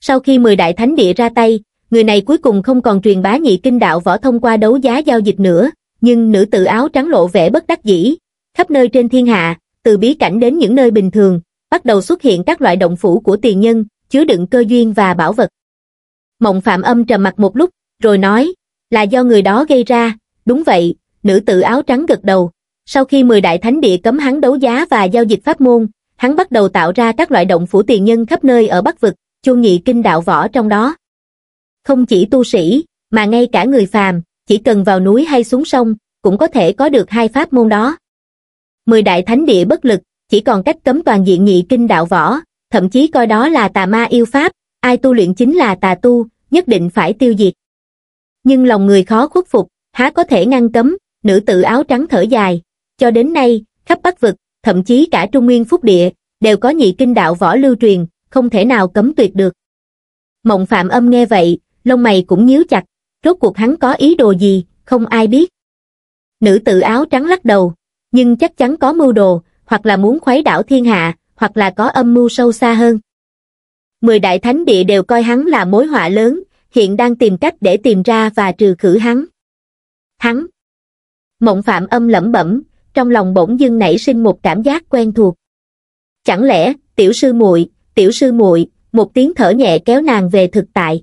sau khi mười đại thánh địa ra tay người này cuối cùng không còn truyền bá nhị kinh đạo võ thông qua đấu giá giao dịch nữa nhưng nữ tử áo trắng lộ vẻ bất đắc dĩ khắp nơi trên thiên hạ từ bí cảnh đến những nơi bình thường bắt đầu xuất hiện các loại động phủ của tiền nhân chứa đựng cơ duyên và bảo vật mộng phạm âm trầm mặt một lúc rồi nói là do người đó gây ra đúng vậy nữ tử áo trắng gật đầu sau khi mười đại thánh địa cấm hắn đấu giá và giao dịch pháp môn hắn bắt đầu tạo ra các loại động phủ tiền nhân khắp nơi ở bắc vực chu nghị kinh đạo võ trong đó. Không chỉ tu sĩ, mà ngay cả người phàm, chỉ cần vào núi hay xuống sông, cũng có thể có được hai pháp môn đó. Mười đại thánh địa bất lực, chỉ còn cách cấm toàn diện nghị kinh đạo võ, thậm chí coi đó là tà ma yêu pháp, ai tu luyện chính là tà tu, nhất định phải tiêu diệt. Nhưng lòng người khó khuất phục, há có thể ngăn cấm, nữ tử áo trắng thở dài. Cho đến nay, khắp Bắc Vực, thậm chí cả Trung Nguyên Phúc Địa, đều có nhị kinh đạo võ lưu truyền, không thể nào cấm tuyệt được. Mộng Phạm Âm nghe vậy, lông mày cũng nhíu chặt, rốt cuộc hắn có ý đồ gì, không ai biết. Nữ tự áo trắng lắc đầu, nhưng chắc chắn có mưu đồ, hoặc là muốn khuấy đảo thiên hạ, hoặc là có âm mưu sâu xa hơn. Mười đại thánh địa đều coi hắn là mối họa lớn, hiện đang tìm cách để tìm ra và trừ khử hắn. Hắn. Mộng Phạm Âm lẩm bẩm, trong lòng bỗng dưng nảy sinh một cảm giác quen thuộc. Chẳng lẽ, tiểu sư muội tiểu sư muội một tiếng thở nhẹ kéo nàng về thực tại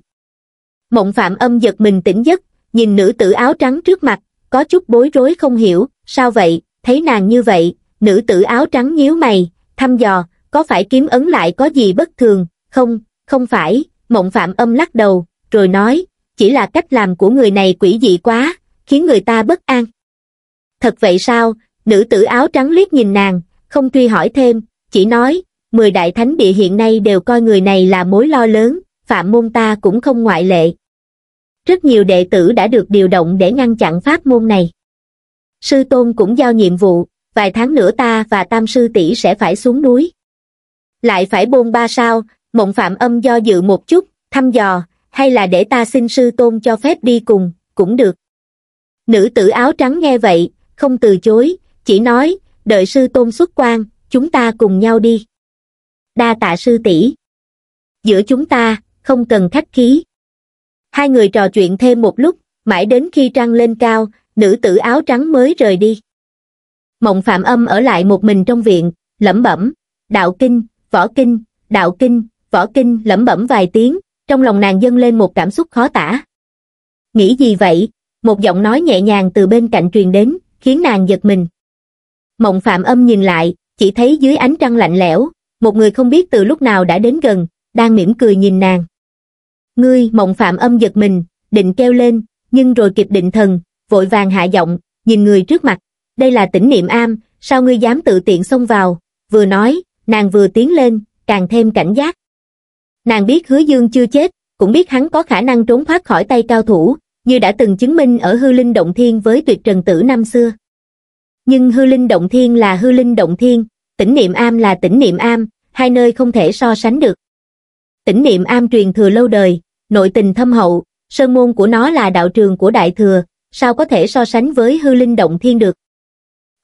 mộng phạm âm giật mình tỉnh giấc nhìn nữ tử áo trắng trước mặt có chút bối rối không hiểu sao vậy thấy nàng như vậy nữ tử áo trắng nhíu mày thăm dò có phải kiếm ấn lại có gì bất thường không không phải mộng phạm âm lắc đầu rồi nói chỉ là cách làm của người này quỷ dị quá khiến người ta bất an thật vậy sao nữ tử áo trắng liếc nhìn nàng không truy hỏi thêm chỉ nói mười đại thánh địa hiện nay đều coi người này là mối lo lớn, phạm môn ta cũng không ngoại lệ. Rất nhiều đệ tử đã được điều động để ngăn chặn pháp môn này. Sư Tôn cũng giao nhiệm vụ, vài tháng nữa ta và Tam Sư tỷ sẽ phải xuống núi. Lại phải bôn ba sao, mộng phạm âm do dự một chút, thăm dò, hay là để ta xin Sư Tôn cho phép đi cùng, cũng được. Nữ tử áo trắng nghe vậy, không từ chối, chỉ nói, đợi Sư Tôn xuất quan, chúng ta cùng nhau đi đa tạ sư tỷ giữa chúng ta không cần khách khí hai người trò chuyện thêm một lúc mãi đến khi trăng lên cao nữ tử áo trắng mới rời đi mộng phạm âm ở lại một mình trong viện lẩm bẩm đạo kinh võ kinh đạo kinh võ kinh lẩm bẩm vài tiếng trong lòng nàng dâng lên một cảm xúc khó tả nghĩ gì vậy một giọng nói nhẹ nhàng từ bên cạnh truyền đến khiến nàng giật mình mộng phạm âm nhìn lại chỉ thấy dưới ánh trăng lạnh lẽo một người không biết từ lúc nào đã đến gần, đang mỉm cười nhìn nàng. Ngươi mộng phạm âm giật mình, định kêu lên, nhưng rồi kịp định thần, vội vàng hạ giọng, nhìn người trước mặt. Đây là tỉnh niệm am, sao ngươi dám tự tiện xông vào? Vừa nói, nàng vừa tiến lên, càng thêm cảnh giác. Nàng biết hứa dương chưa chết, cũng biết hắn có khả năng trốn thoát khỏi tay cao thủ, như đã từng chứng minh ở hư linh động thiên với tuyệt trần tử năm xưa. Nhưng hư linh động thiên là hư linh động thiên, Tỉnh niệm am là tỉnh niệm am, hai nơi không thể so sánh được. Tỉnh niệm am truyền thừa lâu đời, nội tình thâm hậu, sơn môn của nó là đạo trường của đại thừa, sao có thể so sánh với hư linh động thiên được.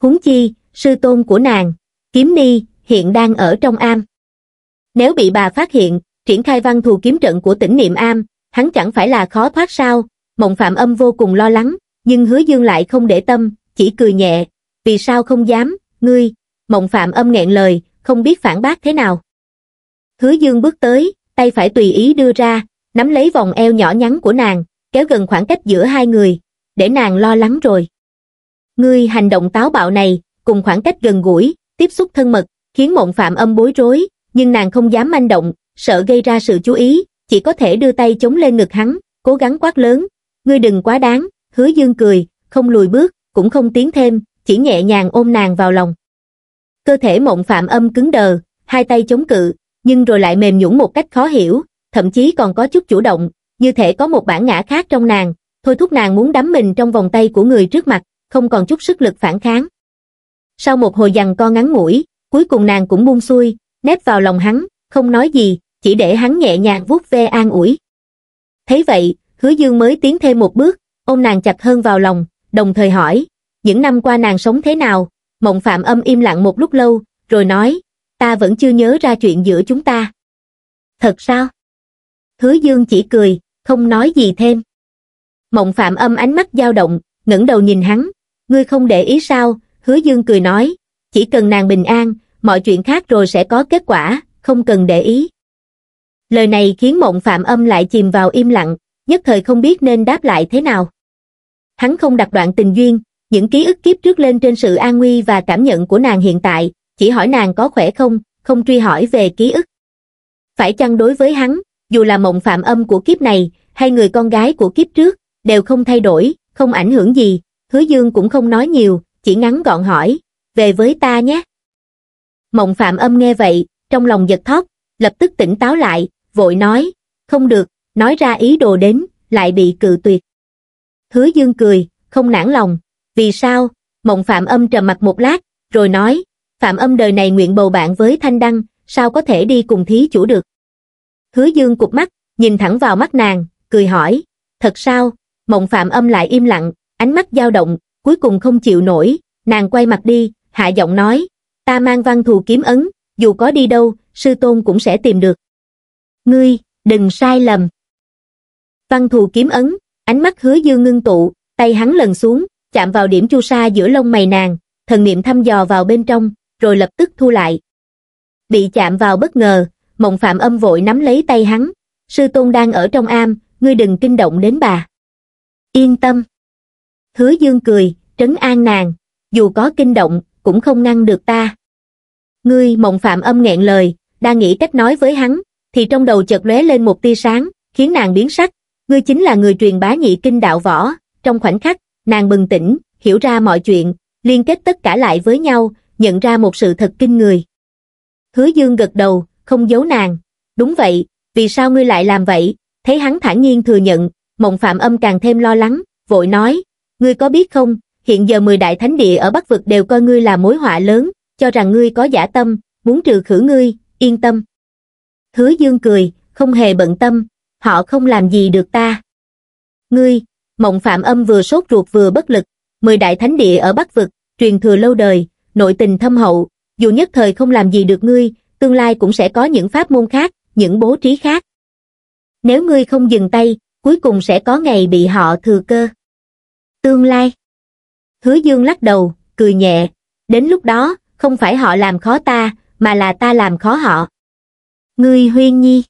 Húng chi, sư tôn của nàng, kiếm ni, hiện đang ở trong am. Nếu bị bà phát hiện, triển khai văn thù kiếm trận của tỉnh niệm am, hắn chẳng phải là khó thoát sao, mộng phạm âm vô cùng lo lắng, nhưng hứa dương lại không để tâm, chỉ cười nhẹ, vì sao không dám, ngươi, mộng phạm âm nghẹn lời, không biết phản bác thế nào. Hứa dương bước tới, tay phải tùy ý đưa ra, nắm lấy vòng eo nhỏ nhắn của nàng, kéo gần khoảng cách giữa hai người, để nàng lo lắng rồi. Ngươi hành động táo bạo này, cùng khoảng cách gần gũi, tiếp xúc thân mật, khiến mộng phạm âm bối rối, nhưng nàng không dám manh động, sợ gây ra sự chú ý, chỉ có thể đưa tay chống lên ngực hắn, cố gắng quát lớn. Ngươi đừng quá đáng, hứa dương cười, không lùi bước, cũng không tiến thêm, chỉ nhẹ nhàng ôm nàng vào lòng cơ thể mộng phạm âm cứng đờ, hai tay chống cự, nhưng rồi lại mềm nhũn một cách khó hiểu, thậm chí còn có chút chủ động, như thể có một bản ngã khác trong nàng, thôi thúc nàng muốn đắm mình trong vòng tay của người trước mặt, không còn chút sức lực phản kháng. Sau một hồi giằng co ngắn ngủi, cuối cùng nàng cũng buông xuôi, nép vào lòng hắn, không nói gì, chỉ để hắn nhẹ nhàng vuốt ve an ủi. Thấy vậy, hứa dương mới tiến thêm một bước, ôm nàng chặt hơn vào lòng, đồng thời hỏi, những năm qua nàng sống thế nào, Mộng Phạm âm im lặng một lúc lâu, rồi nói, ta vẫn chưa nhớ ra chuyện giữa chúng ta. Thật sao? Hứa Dương chỉ cười, không nói gì thêm. Mộng Phạm âm ánh mắt dao động, ngẩng đầu nhìn hắn, ngươi không để ý sao, Hứa Dương cười nói, chỉ cần nàng bình an, mọi chuyện khác rồi sẽ có kết quả, không cần để ý. Lời này khiến mộng phạm âm lại chìm vào im lặng, nhất thời không biết nên đáp lại thế nào. Hắn không đặt đoạn tình duyên, những ký ức kiếp trước lên trên sự an nguy và cảm nhận của nàng hiện tại, chỉ hỏi nàng có khỏe không, không truy hỏi về ký ức. Phải chăng đối với hắn, dù là mộng phạm âm của kiếp này, hay người con gái của kiếp trước, đều không thay đổi, không ảnh hưởng gì, hứa dương cũng không nói nhiều, chỉ ngắn gọn hỏi, về với ta nhé. Mộng phạm âm nghe vậy, trong lòng giật thót, lập tức tỉnh táo lại, vội nói, không được, nói ra ý đồ đến, lại bị cự tuyệt. Hứa dương cười, không nản lòng, vì sao? Mộng Phạm Âm trầm mặt một lát, rồi nói, Phạm Âm đời này nguyện bầu bạn với Thanh Đăng, sao có thể đi cùng thí chủ được? Hứa Dương cục mắt, nhìn thẳng vào mắt nàng, cười hỏi, thật sao? Mộng Phạm Âm lại im lặng, ánh mắt dao động, cuối cùng không chịu nổi, nàng quay mặt đi, hạ giọng nói, ta mang văn thù kiếm ấn, dù có đi đâu, sư tôn cũng sẽ tìm được. Ngươi, đừng sai lầm. Văn thù kiếm ấn, ánh mắt hứa dương ngưng tụ, tay hắn lần xuống, chạm vào điểm chu sa giữa lông mày nàng, thần niệm thăm dò vào bên trong, rồi lập tức thu lại. Bị chạm vào bất ngờ, mộng phạm âm vội nắm lấy tay hắn, sư tôn đang ở trong am, ngươi đừng kinh động đến bà. Yên tâm. Hứa dương cười, trấn an nàng, dù có kinh động, cũng không ngăn được ta. Ngươi mộng phạm âm nghẹn lời, đang nghĩ cách nói với hắn, thì trong đầu chợt lóe lên một tia sáng, khiến nàng biến sắc, ngươi chính là người truyền bá nhị kinh đạo võ, trong khoảnh khắc, nàng bừng tỉnh hiểu ra mọi chuyện liên kết tất cả lại với nhau nhận ra một sự thật kinh người hứa dương gật đầu không giấu nàng đúng vậy vì sao ngươi lại làm vậy thấy hắn thản nhiên thừa nhận mộng phạm âm càng thêm lo lắng vội nói ngươi có biết không hiện giờ mười đại thánh địa ở bắc vực đều coi ngươi là mối họa lớn cho rằng ngươi có giả tâm muốn trừ khử ngươi yên tâm hứa dương cười không hề bận tâm họ không làm gì được ta ngươi Mộng Phạm Âm vừa sốt ruột vừa bất lực, mười đại thánh địa ở Bắc Vực, truyền thừa lâu đời, nội tình thâm hậu, dù nhất thời không làm gì được ngươi, tương lai cũng sẽ có những pháp môn khác, những bố trí khác. Nếu ngươi không dừng tay, cuối cùng sẽ có ngày bị họ thừa cơ. Tương lai Hứa Dương lắc đầu, cười nhẹ, đến lúc đó, không phải họ làm khó ta, mà là ta làm khó họ. Ngươi huyên nhi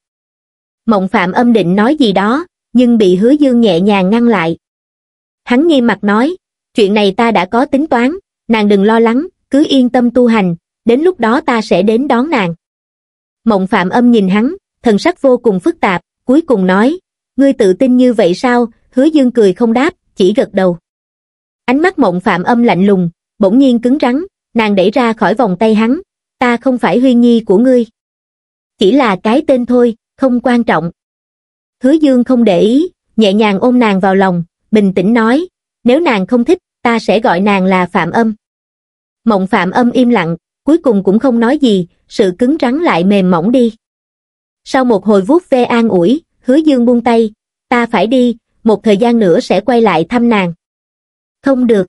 Mộng Phạm âm định nói gì đó, nhưng bị hứa dương nhẹ nhàng ngăn lại. Hắn nghiêm mặt nói, chuyện này ta đã có tính toán, nàng đừng lo lắng, cứ yên tâm tu hành, đến lúc đó ta sẽ đến đón nàng. Mộng Phạm Âm nhìn hắn, thần sắc vô cùng phức tạp, cuối cùng nói, ngươi tự tin như vậy sao, hứa dương cười không đáp, chỉ gật đầu. Ánh mắt Mộng Phạm Âm lạnh lùng, bỗng nhiên cứng rắn, nàng đẩy ra khỏi vòng tay hắn, ta không phải huy nhi của ngươi. Chỉ là cái tên thôi, không quan trọng. Hứa Dương không để ý, nhẹ nhàng ôm nàng vào lòng, bình tĩnh nói, nếu nàng không thích, ta sẽ gọi nàng là Phạm Âm. Mộng Phạm Âm im lặng, cuối cùng cũng không nói gì, sự cứng rắn lại mềm mỏng đi. Sau một hồi vuốt ve an ủi, Hứa Dương buông tay, ta phải đi, một thời gian nữa sẽ quay lại thăm nàng. Không được.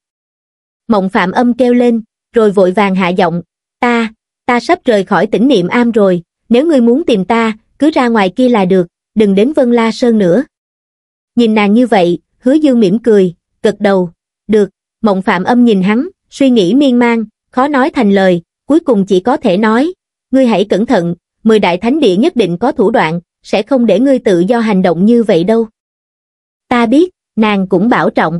Mộng Phạm Âm kêu lên, rồi vội vàng hạ giọng, ta, ta sắp rời khỏi tỉnh niệm am rồi, nếu ngươi muốn tìm ta, cứ ra ngoài kia là được, đừng đến Vân La Sơn nữa. Nhìn nàng như vậy, hứa dương mỉm cười, gật đầu, được, mộng phạm âm nhìn hắn, suy nghĩ miên man, khó nói thành lời, cuối cùng chỉ có thể nói, ngươi hãy cẩn thận, mười đại thánh địa nhất định có thủ đoạn, sẽ không để ngươi tự do hành động như vậy đâu. Ta biết, nàng cũng bảo trọng.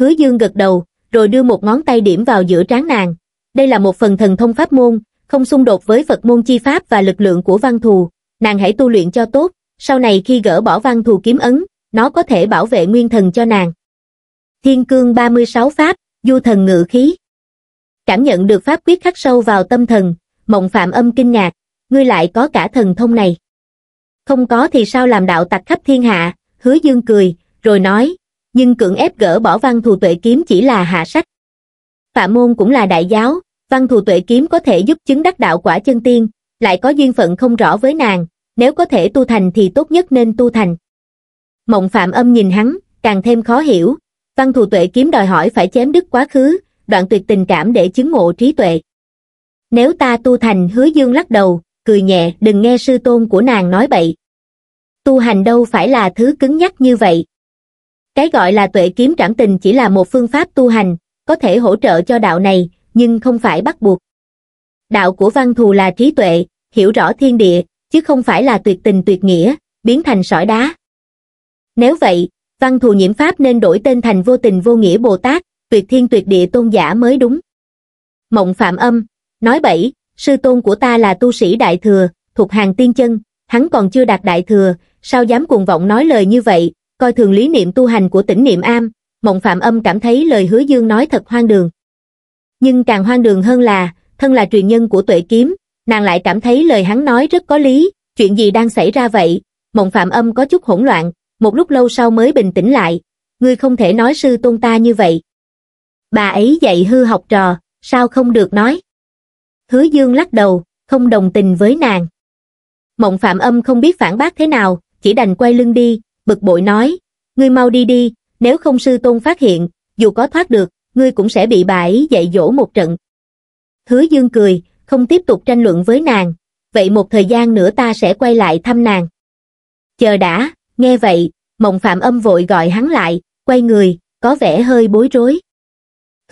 Hứa dương gật đầu, rồi đưa một ngón tay điểm vào giữa trán nàng. Đây là một phần thần thông pháp môn, không xung đột với Phật môn chi pháp và lực lượng của văn thù, nàng hãy tu luyện cho tốt, sau này khi gỡ bỏ văn thù kiếm ấn, nó có thể bảo vệ nguyên thần cho nàng. Thiên cương 36 Pháp, du thần ngự khí. Cảm nhận được pháp quyết khắc sâu vào tâm thần, mộng phạm âm kinh ngạc, ngươi lại có cả thần thông này. Không có thì sao làm đạo tặc khắp thiên hạ, hứa dương cười, rồi nói, nhưng cưỡng ép gỡ bỏ văn thù tuệ kiếm chỉ là hạ sách. Phạm môn cũng là đại giáo, văn thù tuệ kiếm có thể giúp chứng đắc đạo quả chân tiên, lại có duyên phận không rõ với nàng, nếu có thể tu thành thì tốt nhất nên tu thành. Mộng Phạm Âm nhìn hắn, càng thêm khó hiểu, văn thù tuệ kiếm đòi hỏi phải chém đứt quá khứ, đoạn tuyệt tình cảm để chứng ngộ trí tuệ. Nếu ta tu thành hứa dương lắc đầu, cười nhẹ đừng nghe sư tôn của nàng nói bậy. Tu hành đâu phải là thứ cứng nhắc như vậy. Cái gọi là tuệ kiếm trảm tình chỉ là một phương pháp tu hành, có thể hỗ trợ cho đạo này, nhưng không phải bắt buộc. Đạo của văn thù là trí tuệ, hiểu rõ thiên địa, chứ không phải là tuyệt tình tuyệt nghĩa, biến thành sỏi đá. Nếu vậy, văn thù nhiễm Pháp nên đổi tên thành vô tình vô nghĩa Bồ Tát, tuyệt thiên tuyệt địa tôn giả mới đúng. Mộng Phạm Âm, nói bậy, sư tôn của ta là tu sĩ Đại Thừa, thuộc hàng tiên chân, hắn còn chưa đạt Đại Thừa, sao dám cuồng vọng nói lời như vậy, coi thường lý niệm tu hành của tỉnh Niệm Am, Mộng Phạm Âm cảm thấy lời hứa dương nói thật hoang đường. Nhưng càng hoang đường hơn là, thân là truyền nhân của tuệ kiếm, nàng lại cảm thấy lời hắn nói rất có lý, chuyện gì đang xảy ra vậy, mộng phạm âm có chút hỗn loạn, một lúc lâu sau mới bình tĩnh lại, ngươi không thể nói sư tôn ta như vậy. Bà ấy dạy hư học trò, sao không được nói? Hứa Dương lắc đầu, không đồng tình với nàng. Mộng phạm âm không biết phản bác thế nào, chỉ đành quay lưng đi, bực bội nói, ngươi mau đi đi, nếu không sư tôn phát hiện, dù có thoát được, ngươi cũng sẽ bị bà ấy dạy dỗ một trận. Hứa Dương cười, không tiếp tục tranh luận với nàng, vậy một thời gian nữa ta sẽ quay lại thăm nàng. Chờ đã, nghe vậy, mộng phạm âm vội gọi hắn lại, quay người, có vẻ hơi bối rối.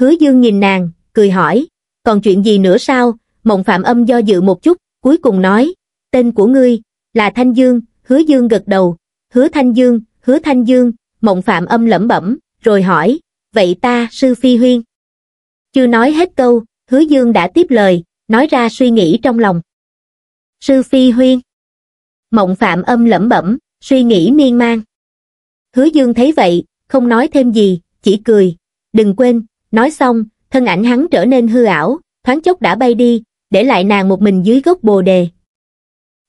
Hứa dương nhìn nàng, cười hỏi, còn chuyện gì nữa sao, mộng phạm âm do dự một chút, cuối cùng nói, tên của ngươi, là Thanh Dương, hứa dương gật đầu, hứa Thanh Dương, hứa Thanh Dương, mộng phạm âm lẩm bẩm, rồi hỏi, vậy ta sư phi huyên. Chưa nói hết câu, hứa dương đã tiếp lời, nói ra suy nghĩ trong lòng sư phi huyên mộng phạm âm lẩm bẩm suy nghĩ miên man hứa dương thấy vậy không nói thêm gì chỉ cười đừng quên nói xong thân ảnh hắn trở nên hư ảo thoáng chốc đã bay đi để lại nàng một mình dưới gốc bồ đề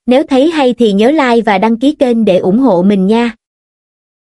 nếu thấy hay thì nhớ like và đăng ký kênh để ủng hộ mình nha